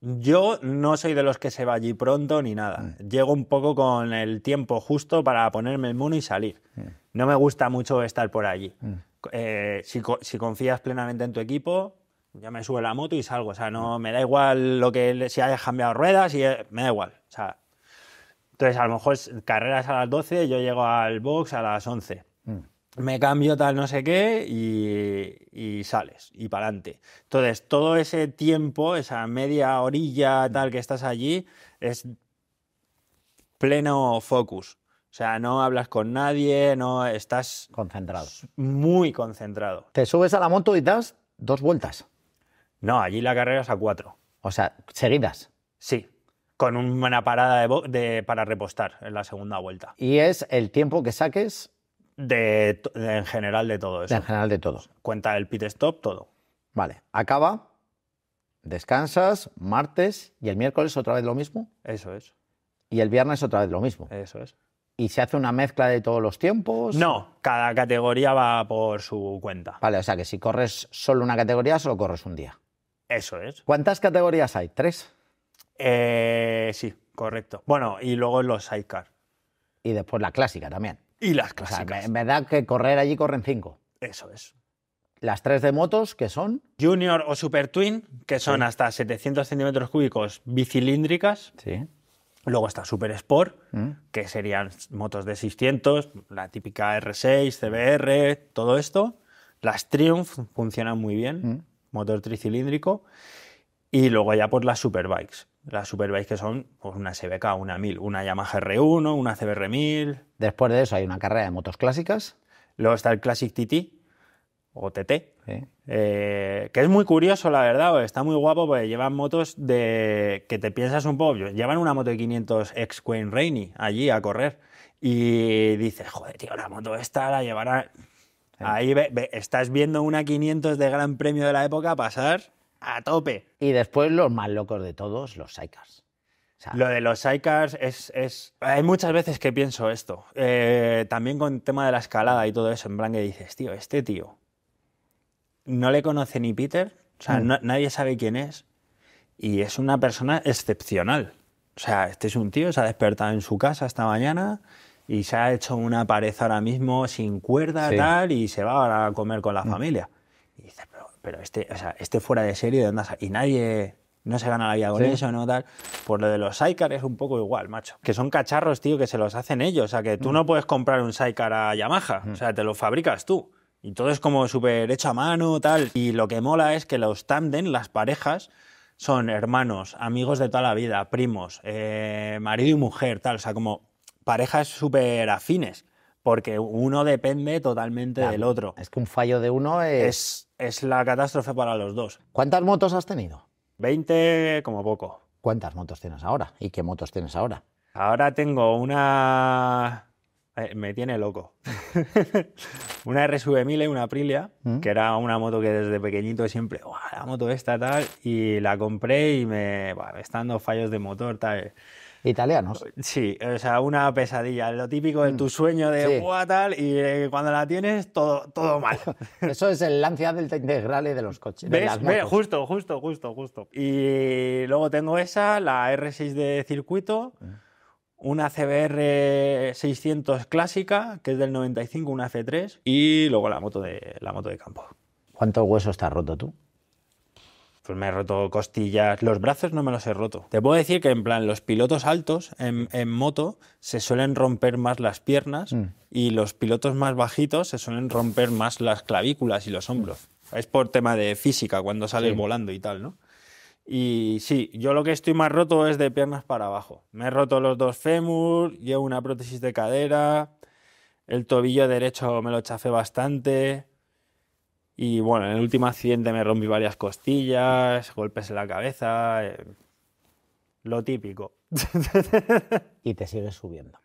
Yo no soy de los que se va allí pronto ni nada. Mm. Llego un poco con el tiempo justo para ponerme el mono y salir. Mm. No me gusta mucho estar por allí. Mm. Eh, si, confías plenamente en tu equipo, ya me sube la moto y salgo. O sea, no me da igual lo que si hayas cambiado ruedas, y, eh, me da igual. O sea, entonces, a lo mejor es carreras a las 12, yo llego al box a las 11. Mm. Me cambio tal no sé qué y, sales y para adelante. Entonces, todo ese tiempo, esa media orilla tal que estás allí, es pleno focus. O sea, no hablas con nadie, no estás concentrado. Muy concentrado. Te subes a la moto y das dos vueltas. No, allí la carrera es a cuatro. O sea, seguidas. Sí con una parada para repostar en la segunda vuelta. Y es el tiempo que saques. De, en general de todo eso. en general de todo. Cuenta el pit stop, todo. Vale, acaba, descansas, martes y el miércoles otra vez lo mismo. Eso es. Y el viernes otra vez lo mismo. Eso es. ¿Y se hace una mezcla de todos los tiempos? No, cada categoría va por su cuenta. Vale, o sea que si corres solo una categoría, solo corres un día. Eso es. ¿Cuántas categorías hay? ¿Tres? Eh, sí, correcto. Bueno, y luego los sidecar. Y después la clásica también. Y las clásicas. en verdad que correr allí corren cinco. Eso es. Las tres de motos, que son. Junior o Super Twin, que son hasta 700 centímetros cúbicos bicilíndricas. Sí. Luego está Super Sport, mm. que serían motos de 600, la típica R6, CBR, todo esto. Las Triumph funcionan muy bien, mm. motor tricilíndrico. Y luego ya por pues, las superbikes. Las superbikes que son pues, una SBK, una 1000, una Yamaha R1, una CBR 1000. Después de eso hay una carrera de motos clásicas. Luego está el Classic TT o TT, eh, que es muy curioso la verdad, está muy guapo porque llevan motos de que te piensas un poco, llevan una moto de 500 ex Queen Rainy allí a correr y dices, joder tío, la moto esta la llevará... Ahí estás viendo una 500 de gran premio de la época pasar a tope. Y después los más locos de todos, los saikas lo de los saikas es, Hay muchas veces que pienso esto. Eh, también con el tema de la escalada y todo eso, en plan que dices, tío, este tío no le conoce ni Peter, o sea, mm. nadie sabe quién es, y es una persona excepcional. O sea, este es un tío, se ha despertado en su casa esta mañana y se ha hecho una pared ahora mismo sin cuerda, tal, y se va a comer con la mm. familia. Y dices, pero este, o este fuera de serie, ¿de Y nadie, no se gana la vida con eso, ¿no? Tal. Por lo de los Sidecar es un poco igual, macho. Que son cacharros, tío, que se los hacen ellos. O sea, que tú mm. no puedes comprar un Sidecar a Yamaha. Mm. O sea, te lo fabricas tú. Y todo es como súper hecho a mano, tal. Y lo que mola es que los tandem, las parejas, son hermanos, amigos de toda la vida, primos, eh, marido y mujer, tal. O sea, como parejas súper afines porque uno depende totalmente del otro. Es que un fallo de uno es... es... la catástrofe para los dos. ¿Cuántas motos has tenido? 20 como poco. ¿Cuántas motos tienes ahora? ¿Y qué motos tienes ahora? Ahora tengo una... Eh, me tiene loco. una RSV1000, una Aprilia, ¿Mm? que era una moto que desde pequeñito siempre, la moto esta tal, y la compré y me... Bueno, fallos de motor tal italianos. Sí, o sea, una pesadilla. Lo típico de mm. tu sueño de gua tal, y eh, cuando la tienes, todo, todo mal. Eso es el Lancia del integrales de los coches. ¿Ves? Justo, justo, justo, justo. Y luego tengo esa, la R6 de circuito. Mm. Una CBR 600 clásica, que es del 95, una F3, y luego la moto de, la moto de campo. ¿Cuántos huesos está roto tú? pues me he roto costillas, los brazos no me los he roto. Te puedo decir que en plan los pilotos altos en, moto se suelen romper más las piernas mm. y los pilotos más bajitos se suelen romper más las clavículas y los hombros. Es por tema de física cuando sales volando y tal, ¿no? Y sí, yo lo que estoy más roto es de piernas para abajo. Me he roto los dos fémur, llevo una prótesis de cadera, el tobillo derecho me lo chafé bastante, y bueno, en el último accidente me rompí varias costillas, golpes en la cabeza, eh, lo típico. y te sigues subiendo.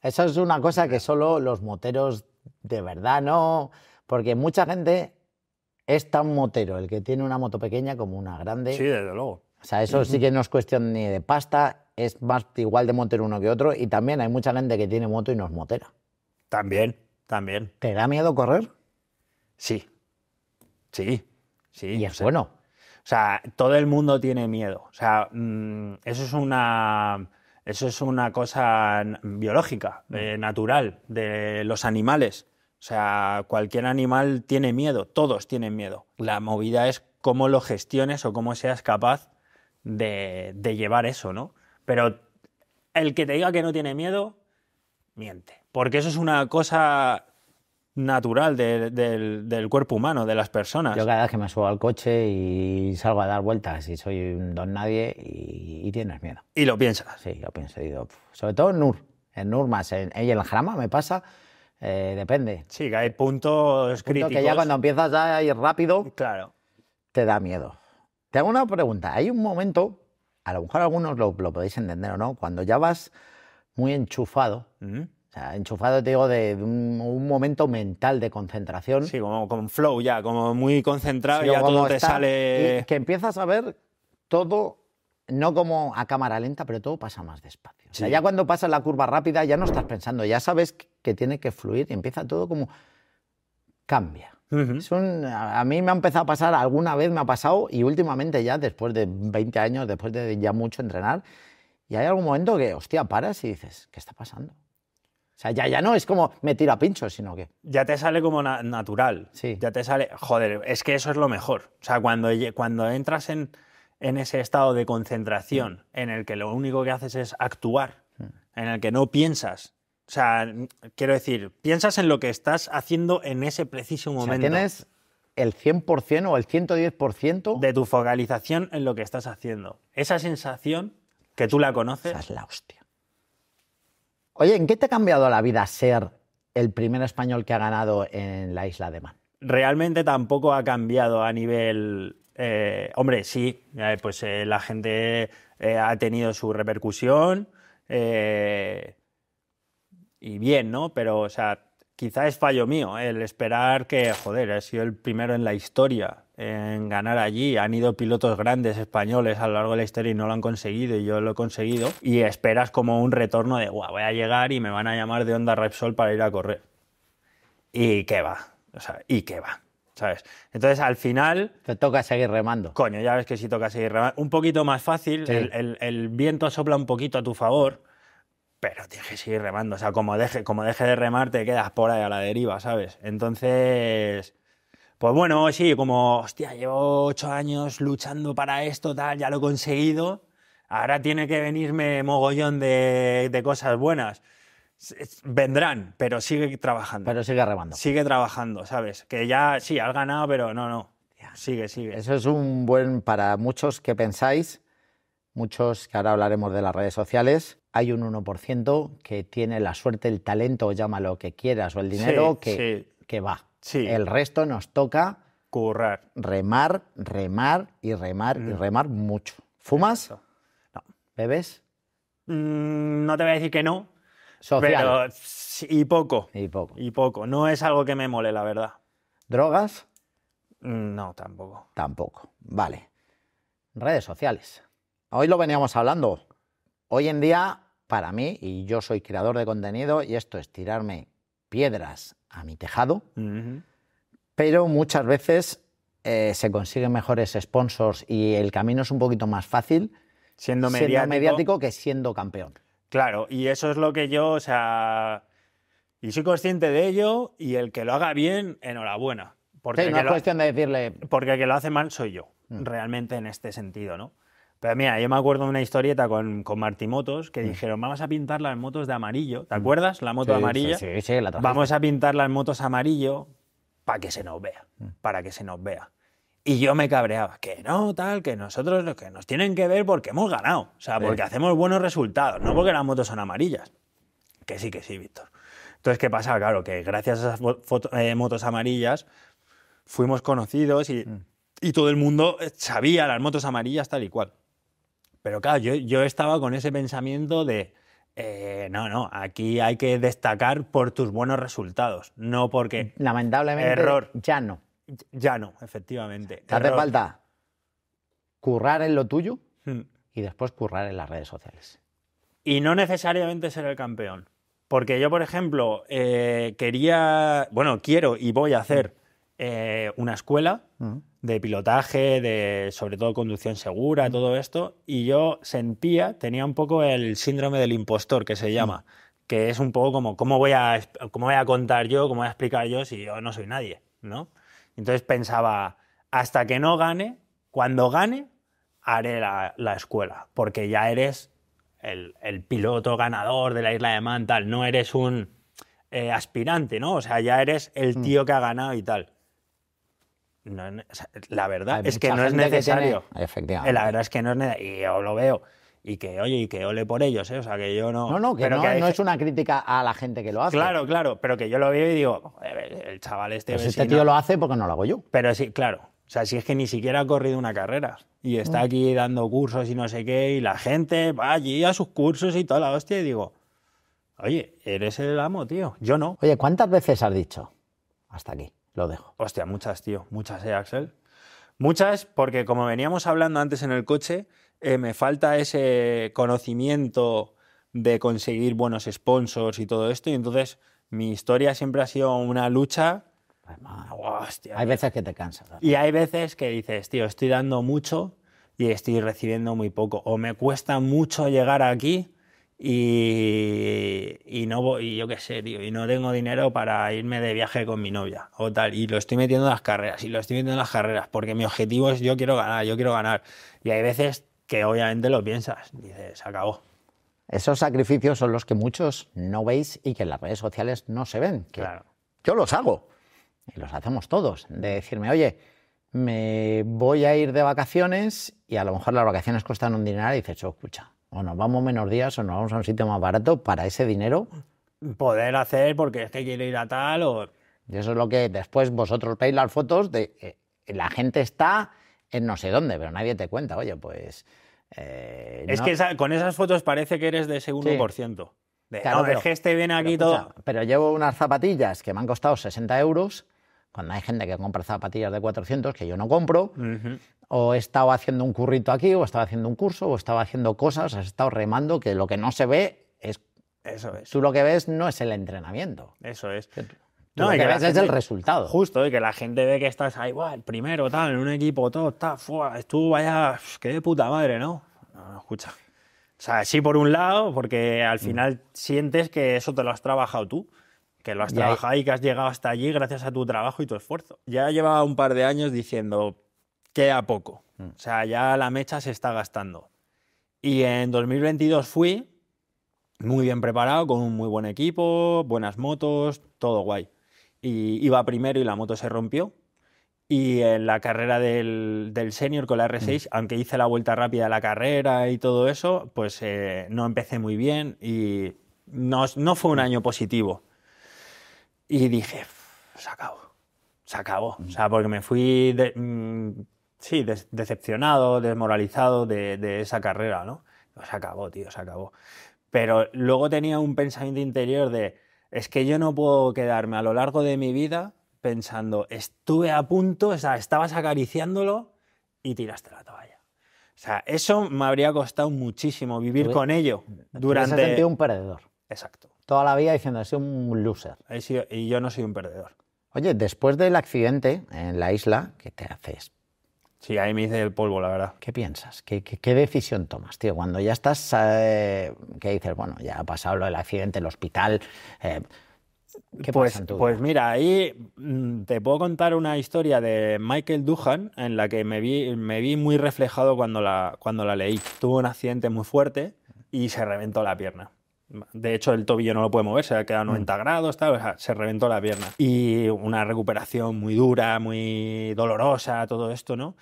Eso es una cosa que solo los moteros de verdad no, porque mucha gente es tan motero el que tiene una moto pequeña como una grande. Sí, desde luego. O sea, eso sí que no es cuestión ni de pasta, es más igual de motero uno que otro y también hay mucha gente que tiene moto y no es motera. También, también. ¿Te da miedo correr? Sí, sí, sí. Y es bueno. O sea, todo el mundo tiene miedo. O sea, mm, eso es una, eso es una cosa biológica, mm. eh, natural, de los animales. O sea, cualquier animal tiene miedo, todos tienen miedo. La movida es cómo lo gestiones o cómo seas capaz de, de llevar eso, ¿no? Pero el que te diga que no tiene miedo, miente. Porque eso es una cosa natural del, cuerpo humano, de las personas. Yo cada vez que me subo al coche y salgo a dar vueltas y soy un don nadie y, tienes miedo. Y lo piensas. Sí, lo pienso. sobre todo en Nur, en Nur más, en, en el Jarama me pasa. Eh, depende. Sí, hay puntos críticos. que ya cuando empiezas a ir rápido, claro. te da miedo. Te hago una pregunta. Hay un momento, a lo mejor algunos lo, podéis entender o no, cuando ya vas muy enchufado, o enchufado, te digo, de, un, momento mental de concentración. Sí, como con flow ya, como muy concentrado y ya todo te sale. que empiezas a ver todo, no como a cámara lenta, pero todo pasa más despacio. O sea, ya cuando pasa la curva rápida ya no estás pensando, ya sabes que tiene que fluir y empieza todo como. cambia. a mí me ha empezado a pasar, alguna vez me ha pasado y últimamente ya, después de 20 años, después de ya mucho entrenar, y hay algún momento que, hostia, paras y dices, ¿qué está pasando? O sea, ya, ya no es como me tira a pinchos, sino que... Ya te sale como natural. Sí. Ya te sale... Joder, es que eso es lo mejor. O sea, cuando, cuando entras en, en ese estado de concentración mm. en el que lo único que haces es actuar, mm. en el que no piensas. O sea, quiero decir, piensas en lo que estás haciendo en ese preciso momento. O tienes el 100% o el 110% de tu focalización en lo que estás haciendo. Esa sensación que tú la conoces... es la hostia. Oye, ¿en qué te ha cambiado la vida ser el primer español que ha ganado en la isla de Man? Realmente tampoco ha cambiado a nivel... Eh, hombre, sí, eh, pues eh, la gente ha tenido su repercusión y bien, ¿no? Pero, o sea, quizá es fallo mío el esperar que, joder, ha sido el primero en la historia en ganar allí. Han ido pilotos grandes españoles a lo largo de la historia y no lo han conseguido y yo lo he conseguido. Y esperas como un retorno de, guau, voy a llegar y me van a llamar de onda Repsol para ir a correr. ¿Y qué va? O sea, ¿y qué va? ¿Sabes? Entonces, al final... Te toca seguir remando. Coño, ya ves que sí toca seguir remando. Un poquito más fácil, el, el, viento sopla un poquito a tu favor, pero tienes que seguir remando. O sea, como deje, como deje de remar, te quedas por ahí a la deriva, ¿sabes? Entonces pues bueno, sí, como, hostia, llevo ocho años luchando para esto, tal, ya lo he conseguido. Ahora tiene que venirme mogollón de, cosas buenas. Vendrán, pero sigue trabajando. Pero sigue arrebando. Sigue trabajando, ¿sabes? Que ya, sí, has ganado, pero no, no. Sigue, sigue. Eso es un buen para muchos que pensáis, muchos que ahora hablaremos de las redes sociales. Hay un 1% que tiene la suerte, el talento, llama lo que quieras, o el dinero que va el resto nos toca currar, remar, remar y remar y mm. remar mucho. ¿Fumas? No. ¿Bebes? Mm, no te voy a decir que no. Social. Pero, y poco. Y poco. Y poco. No es algo que me mole, la verdad. ¿Drogas? Mm, no, tampoco. Tampoco. Vale. Redes sociales. Hoy lo veníamos hablando. Hoy en día, para mí, y yo soy creador de contenido, y esto es tirarme piedras a mi tejado, pero muchas veces eh, se consiguen mejores sponsors y el camino es un poquito más fácil siendo mediático, que siendo campeón. Claro, y eso es lo que yo, o sea, y soy consciente de ello y el que lo haga bien, enhorabuena. Porque no cuestión de decirle... Porque el que lo hace mal soy yo, mm. realmente en este sentido, ¿no? Pero mira, yo me acuerdo de una historieta con, con Martimotos que mm. dijeron, vamos a pintar las motos de amarillo. ¿Te mm. acuerdas? La moto amarilla. Sí, sí, sí la Vamos a pintar las motos amarillo para que se nos vea, mm. para que se nos vea. Y yo me cabreaba, que no, tal, que nosotros los que nos tienen que ver porque hemos ganado, o sea, porque hacemos buenos resultados, no porque las motos son amarillas. Que sí, que sí, Víctor. Entonces, ¿qué pasa? Claro, que gracias a esas eh, motos amarillas fuimos conocidos y, y todo el mundo sabía las motos amarillas tal y cual. Pero claro, yo, yo estaba con ese pensamiento de, eh, no, no, aquí hay que destacar por tus buenos resultados, no porque... Lamentablemente, error. ya no. Ya no, efectivamente. Te hace falta currar en lo tuyo hmm. y después currar en las redes sociales. Y no necesariamente ser el campeón. Porque yo, por ejemplo, eh, quería, bueno, quiero y voy a hacer hmm. eh, una escuela. Hmm de pilotaje, de sobre todo conducción segura, todo esto, y yo sentía, tenía un poco el síndrome del impostor que se llama, que es un poco como cómo voy a cómo voy a contar yo, cómo voy a explicar yo si yo no soy nadie, ¿no? Entonces pensaba, hasta que no gane, cuando gane, haré la, escuela, porque ya eres el, piloto ganador de la isla de Man, no eres un eh, aspirante, ¿no? O sea, ya eres el mm. tío que ha ganado y tal la verdad es que no es necesario. La verdad es que no es necesario. Y yo lo veo y que oye y que ole por ellos ¿eh? o sea que yo no no no no, es una crítica a la gente que lo hace claro claro pero que yo lo veo y digo el chaval este pues este tío lo hace porque no lo hago yo pero sí claro o sea si es que ni siquiera ha corrido una carrera y está mm. aquí dando cursos y no sé qué y la gente va allí a sus cursos y toda la hostia y digo oye eres el amo tío yo no oye cuántas veces has dicho hasta aquí lo dejo. Hostia, muchas, tío. Muchas, ¿eh, Axel? Muchas, porque como veníamos hablando antes en el coche, eh, me falta ese conocimiento de conseguir buenos sponsors y todo esto. Y entonces mi historia siempre ha sido una lucha. Pues Hostia, hay veces que te cansas. Y hay veces que dices, tío, estoy dando mucho y estoy recibiendo muy poco. O me cuesta mucho llegar aquí y, no y yo qué sé, y no tengo dinero para irme de viaje con mi novia o tal, y lo estoy metiendo en las carreras, y lo estoy metiendo en las carreras, porque mi objetivo es yo quiero ganar, yo quiero ganar. Y hay veces que obviamente lo piensas, dices, se acabó. Esos sacrificios son los que muchos no veis y que en las redes sociales no se ven. claro. Yo los hago. Y los hacemos todos. De decirme, oye, me voy a ir de vacaciones y a lo mejor las vacaciones cuestan un dinero y dices, oh, escucha, o nos vamos menos días o nos vamos a un sitio más barato para ese dinero. Poder hacer porque es que quiere ir a tal o... Y eso es lo que después vosotros veis las fotos de eh, la gente está en no sé dónde, pero nadie te cuenta, oye, pues... Eh, es que con esas fotos parece que eres de ese 1%. Este aquí todo... pero llevo unas zapatillas que me han costado 60 euros cuando hay gente que compra zapatillas de 400 que yo no compro, o he estado haciendo un currito aquí, o estaba haciendo un curso, o estaba haciendo cosas, has estado remando, que lo que no se ve es... Eso es. Tú lo que ves no es el entrenamiento. Eso es. no, lo que, ves es el resultado. Justo, y que la gente ve que estás ahí, igual, primero, tal, en un equipo, todo, está... fuera, tú vaya, qué puta madre, ¿no? escucha. O sea, sí por un lado, porque al mm. final sientes que eso te lo has trabajado tú que lo has trabajado y que has llegado hasta allí gracias a tu trabajo y tu esfuerzo. Ya llevaba un par de años diciendo, queda poco, mm. o sea, ya la mecha se está gastando. Y en 2022 fui muy bien preparado, con un muy buen equipo, buenas motos, todo guay. Y iba primero y la moto se rompió. Y en la carrera del, senior con la R6, mm. aunque hice la vuelta rápida a la carrera y todo eso, pues eh, no empecé muy bien y no, no fue un mm. año positivo. Y dije, se acabó, se acabó. O sea, mm. porque me fui, mm, sí, decepcionado, desmoralizado de, esa carrera, ¿no? Se acabó, tío, se acabó. Pero luego tenía un pensamiento interior de, es que yo no puedo quedarme a lo largo de mi vida pensando, estuve a punto, o sea, estabas acariciándolo y tiraste la toalla. O sea, eso me habría costado muchísimo vivir con ello durante. un perdedor. Exacto toda la vida diciendo, he un loser. Y yo no soy un perdedor. Oye, después del accidente en la isla, ¿qué te haces? Sí, ahí me hice el polvo, la verdad. ¿Qué piensas? ¿Qué, decisión tomas, tío? Cuando ya estás, eh, ¿qué dices? Bueno, ya ha pasado lo del accidente, el hospital. Eh, ¿Qué pues, pasa pues, pues mira, ahí mm, te puedo contar una historia de Michael Duhan en la que me vi, me vi muy reflejado cuando la, cuando la leí. Tuvo un accidente muy fuerte y se reventó la pierna. De hecho, el tobillo no lo puede mover, se ha quedado 90 mm. grados, tal, se reventó la pierna. Y una recuperación muy dura, muy dolorosa, todo esto, ¿no?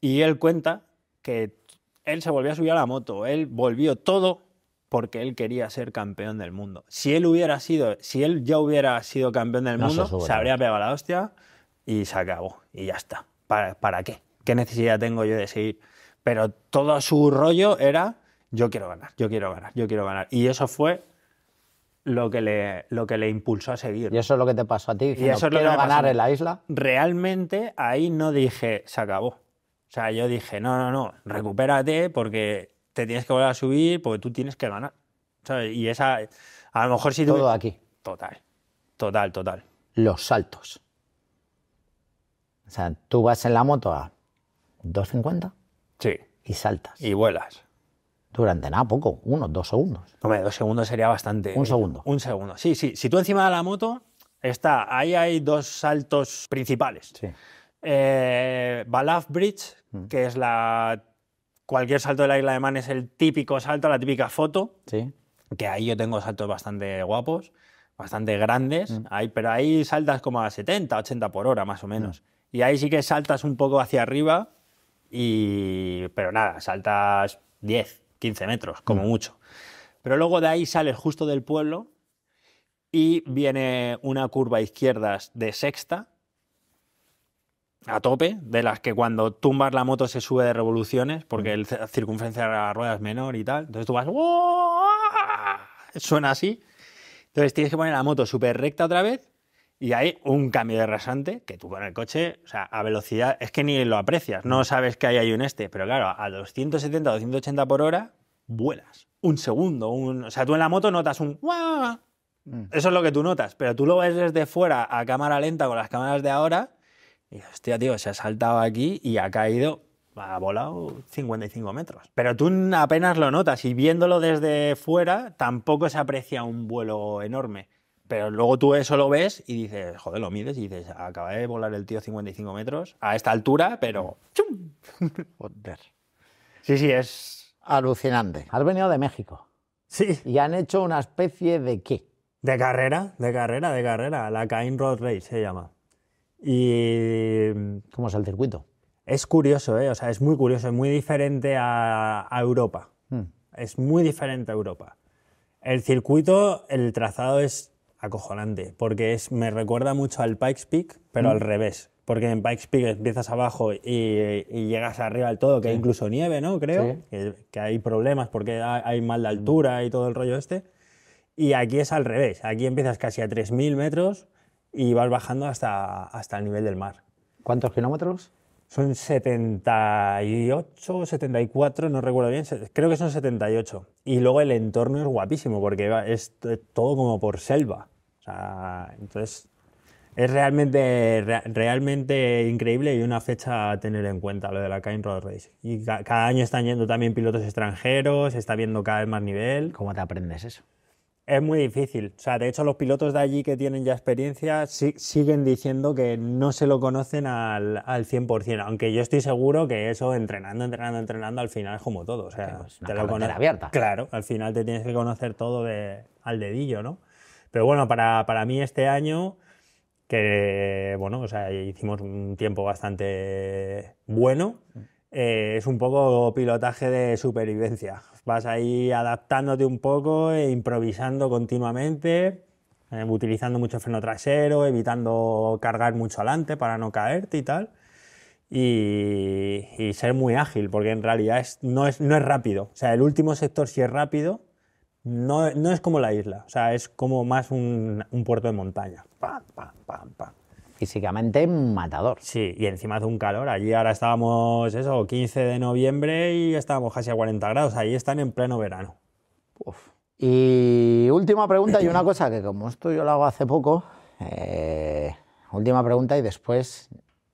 Y él cuenta que él se volvió a subir a la moto, él volvió todo porque él quería ser campeón del mundo. Si él hubiera sido, si él ya hubiera sido campeón del mundo, se, habría pegado la hostia y se acabó. Y ya está. ¿Para, ¿Para qué? ¿Qué necesidad tengo yo de seguir? Pero todo su rollo era yo quiero ganar, yo quiero ganar, yo quiero ganar. Y eso fue lo que le, lo que le impulsó a seguir. Y eso es lo que te pasó a ti, y eso lo ganar en la isla. Realmente ahí no dije, se acabó. O sea, yo dije, no, no, no, recupérate porque te tienes que volver a subir, porque tú tienes que ganar. ¿Sabes? Y esa, a lo mejor si Todo aquí. Total, total, total. Los saltos. O sea, tú vas en la moto a 250. Sí. Y saltas. Y vuelas durante nada poco, unos dos segundos. Hombre, dos segundos sería bastante. Un segundo. Un segundo. Sí, sí. Si tú encima de la moto está, ahí hay dos saltos principales. Sí. Balaf eh, Bridge, mm. que es la. Cualquier salto de la isla de Man es el típico salto, la típica foto. Sí. Que ahí yo tengo saltos bastante guapos, bastante grandes. Mm. pero ahí saltas como a 70, 80 por hora más o menos. Mm. Y ahí sí que saltas un poco hacia arriba. Y, pero nada, saltas 10, 15 metros, como mm. mucho. Pero luego de ahí sales justo del pueblo y viene una curva a izquierdas de sexta, a tope, de las que cuando tumbas la moto se sube de revoluciones, porque mm. la circunferencia de la rueda es menor y tal. Entonces tú vas, suena así. Entonces tienes que poner la moto súper recta otra vez y hay un cambio de rasante que tú con el coche, o sea, a velocidad, es que ni lo aprecias, no mm. sabes que hay ahí un este, pero claro, a 270, 280 por hora, vuelas. Un segundo, un, o sea, tú en la moto notas un... Mm. Eso es lo que tú notas, pero tú lo ves desde fuera a cámara lenta con las cámaras de ahora y, hostia, tío, se ha saltado aquí y ha caído ha volado 55 metros. Pero tú apenas lo notas y viéndolo desde fuera tampoco se aprecia un vuelo enorme. Pero luego tú eso lo ves y dices, joder, lo mides y dices, acaba de volar el tío 55 metros a esta altura, pero... ¡Chum! Joder. Sí, sí, es... Alucinante. Has venido de México. Sí. Y han hecho una especie de qué? De carrera, de carrera, de carrera. La Cain Road Race se llama. Y... ¿Cómo es el circuito? Es curioso, ¿eh? O sea, es muy curioso, es muy diferente a, Europa. Hmm. Es muy diferente a Europa. El circuito, el trazado es acojonante, porque es, me recuerda mucho al Pikes Peak, pero al mm. revés. Porque en Pikes Peak empiezas abajo y, llegas arriba del todo, que hay incluso nieve, ¿no? Creo, que, hay problemas porque hay, mal de mm. altura y todo el rollo este. Y aquí es al revés, aquí empiezas casi a 3.000 metros y vas bajando hasta, hasta el nivel del mar. ¿Cuántos kilómetros? Son 78, 74, no recuerdo bien, creo que son 78. Y luego el entorno es guapísimo porque es todo como por selva. O sea, entonces, es realmente, realmente increíble y una fecha a tener en cuenta lo de la Cain Road Race. Y cada año están yendo también pilotos extranjeros, se está viendo cada vez más nivel. ¿Cómo te aprendes eso? Es muy difícil. O sea, de hecho, los pilotos de allí que tienen ya experiencia siguen diciendo que no se lo conocen al, 100%, aunque yo estoy seguro que eso, entrenando, entrenando, entrenando, al final es como todo. O sea, te lo abierta. Claro, al final te tienes que conocer todo de, al dedillo, ¿no? Pero bueno, para, para mí este año, que bueno, hicimos un tiempo bastante bueno, mm. eh, es un poco pilotaje de supervivencia. Vas ahí adaptándote un poco e improvisando continuamente, eh, utilizando mucho freno trasero, evitando cargar mucho adelante para no caerte y tal. Y, ser muy ágil, porque en realidad no, es, no es rápido. O sea, el último sector sí es rápido, no, es como la isla, o sea, es como más un, puerto de montaña. Físicamente matador. Sí, y encima hace un calor. Allí ahora estábamos, eso, 15 de noviembre y estábamos casi a 40 grados. Ahí están en pleno verano. Y última pregunta y una cosa que como esto yo lo hago hace poco, eh, última pregunta y después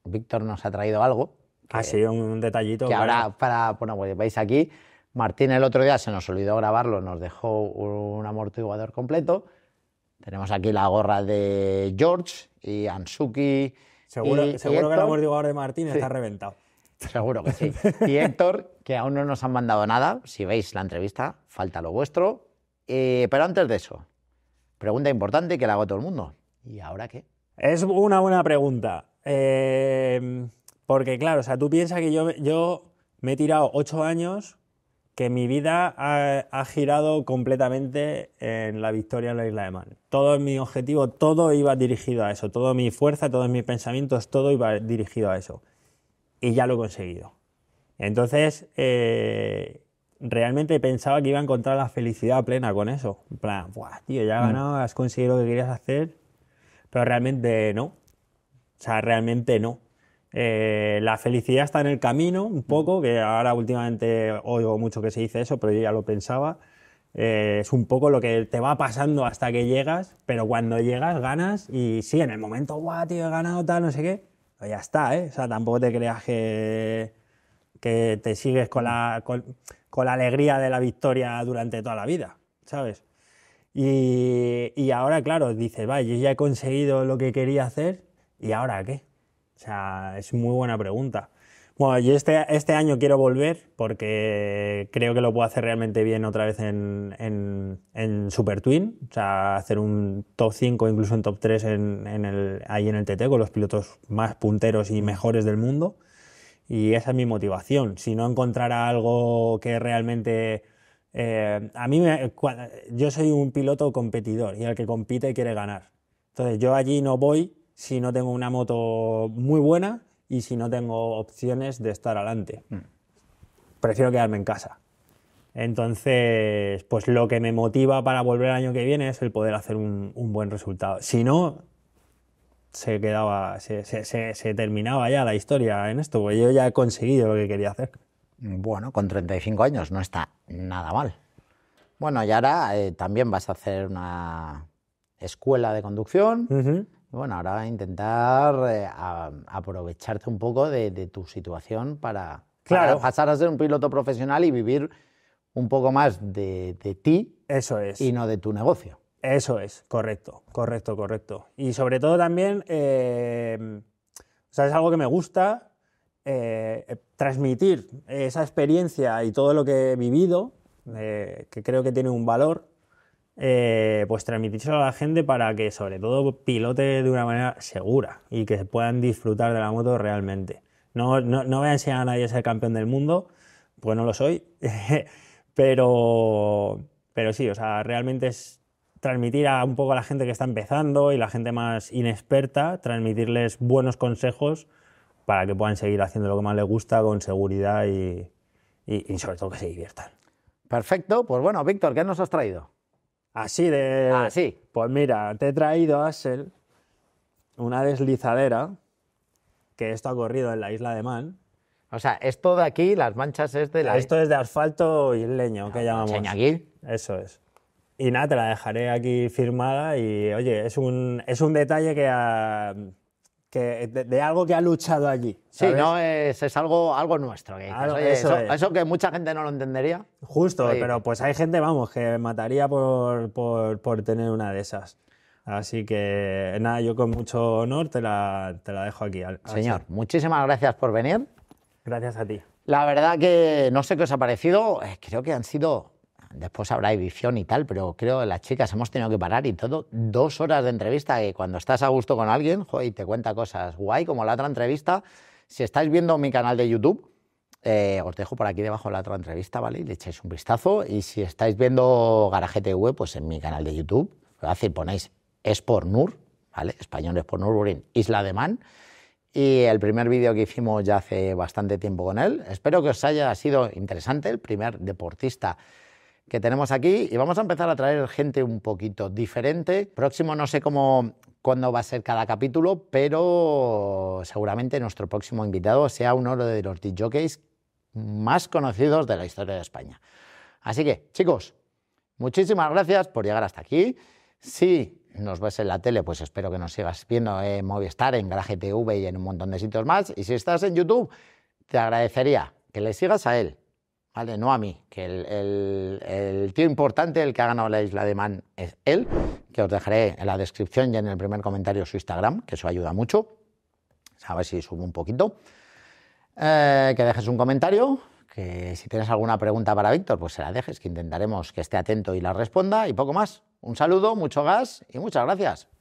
Víctor nos ha traído algo. Ha ah, sido un detallito. ahora para, bueno, pues vais aquí Martín el otro día se nos olvidó grabarlo, nos dejó un amortiguador completo. Tenemos aquí la gorra de George y Ansuki. Seguro, que el amortiguador de Martín está reventado. Seguro que sí. Y Héctor, que aún no nos han mandado nada, si veis la entrevista, falta lo vuestro. Eh, pero antes de eso, pregunta importante que la hago a todo el mundo. ¿Y ahora qué? Es una buena pregunta. Eh, porque claro, o sea, tú piensas que yo, yo me he tirado ocho años que mi vida ha, girado completamente en la victoria en la isla de Man. Todo mi objetivo, todo iba dirigido a eso, toda mi fuerza, todos mis pensamientos, todo iba dirigido a eso. Y ya lo he conseguido. Entonces, eh, realmente pensaba que iba a encontrar la felicidad plena con eso. En plan, Buah, tío, ya has mm. ganado, has conseguido lo que querías hacer. Pero realmente no. O sea, realmente no. Eh, la felicidad está en el camino, un poco, que ahora últimamente oigo mucho que se dice eso, pero yo ya lo pensaba. Eh, es un poco lo que te va pasando hasta que llegas, pero cuando llegas ganas y sí, en el momento, guau, tío, he ganado tal, no sé qué, pues ya está, ¿eh? O sea, tampoco te creas que, te sigues con la, con, la alegría de la victoria durante toda la vida, ¿sabes? Y, y ahora, claro, dices, vaya, yo ya he conseguido lo que quería hacer y ahora qué, o sea, es muy buena pregunta. Bueno, yo este, este año quiero volver porque creo que lo puedo hacer realmente bien otra vez en, en, en Super Twin. O sea, hacer un top 5, incluso un top 3 en, en el, ahí en el TT con los pilotos más punteros y mejores del mundo. Y esa es mi motivación. Si no encontrara algo que realmente... Eh, a mí yo soy un piloto competidor y el que compite quiere ganar. Entonces yo allí no voy si no tengo una moto muy buena y si no tengo opciones de estar adelante. Mm. Prefiero quedarme en casa. Entonces, pues lo que me motiva para volver el año que viene es el poder hacer un, buen resultado. Si no, se quedaba, se, terminaba ya la historia en esto, porque yo ya he conseguido lo que quería hacer. Bueno, con 35 años no está nada mal. Bueno, y ahora eh, también vas a hacer una escuela de conducción. Bueno, ahora intentar eh, aprovecharte un poco de, tu situación para, pasar a ser un piloto profesional y vivir un poco más de, ti. Eso es. Y no de tu negocio. Eso es, correcto, correcto, correcto. Y sobre todo también, em, es algo que me gusta, eh, transmitir esa experiencia y todo lo que he vivido, eh, que creo que tiene un valor eh, pues transmitírselo a la gente para que sobre todo pilote de una manera segura y que puedan disfrutar de la moto realmente. No, no, voy a enseñar a nadie a ser campeón del mundo, pues no lo soy, pero, pero sí, o sea, realmente es transmitir a un poco a la gente que está empezando y la gente más inexperta, transmitirles buenos consejos para que puedan seguir haciendo lo que más les gusta con seguridad y, y sobre todo que se diviertan. Perfecto, pues bueno, Víctor, ¿qué nos has traído? Así de. Ah, pues mira, te he traído, Axel, una deslizadera que esto ha corrido en la isla de Man. O sea, esto de aquí, las manchas es de la. Esto es de asfalto y leño, que ah, pues llamamos. aquí? Eso es. Y nada, te la dejaré aquí firmada y oye, es un, es un detalle que de, algo que ha luchado allí. Sí, no, es, algo, algo nuestro. eso, que mucha gente no lo entendería. Justo, pero pues hay gente, vamos, que mataría por, por, tener una de esas. Así que nada, yo con mucho honor te la, dejo aquí. Señor, muchísimas gracias por venir. Gracias a ti. La verdad que no sé qué os ha parecido, eh, creo que han sido Después habrá edición y tal, pero creo que las chicas hemos tenido que parar y todo. Dos horas de entrevista que cuando estás a gusto con alguien, y te cuenta cosas guay, como la otra entrevista. Si estáis viendo mi canal de YouTube, eh, os dejo por aquí debajo la otra entrevista, ¿vale? Y le echáis un vistazo. Y si estáis viendo Garaje TV, pues en mi canal de YouTube, lo hacéis, ponéis Sport Nur, ¿vale? Español Sport Nurín, Isla de Man. Y el primer vídeo que hicimos ya hace bastante tiempo con él. Espero que os haya sido interesante, el primer deportista que tenemos aquí y vamos a empezar a traer gente un poquito diferente. Próximo no sé cómo cuándo va a ser cada capítulo, pero seguramente nuestro próximo invitado sea uno de los DJs más conocidos de la historia de España. Así que, chicos, muchísimas gracias por llegar hasta aquí. Si nos ves en la tele, pues espero que nos sigas viendo en Movistar, en Garaje TV y en un montón de sitios más. Y si estás en YouTube, te agradecería que le sigas a él, ¿vale? No a mí, que el, el, tío importante, el que ha ganado la isla de Man, es él, que os dejaré en la descripción y en el primer comentario su Instagram, que eso ayuda mucho. A ver si subo un poquito. Eh, que dejes un comentario, que si tienes alguna pregunta para Víctor, pues se la dejes, que intentaremos que esté atento y la responda y poco más. Un saludo, mucho gas y muchas gracias.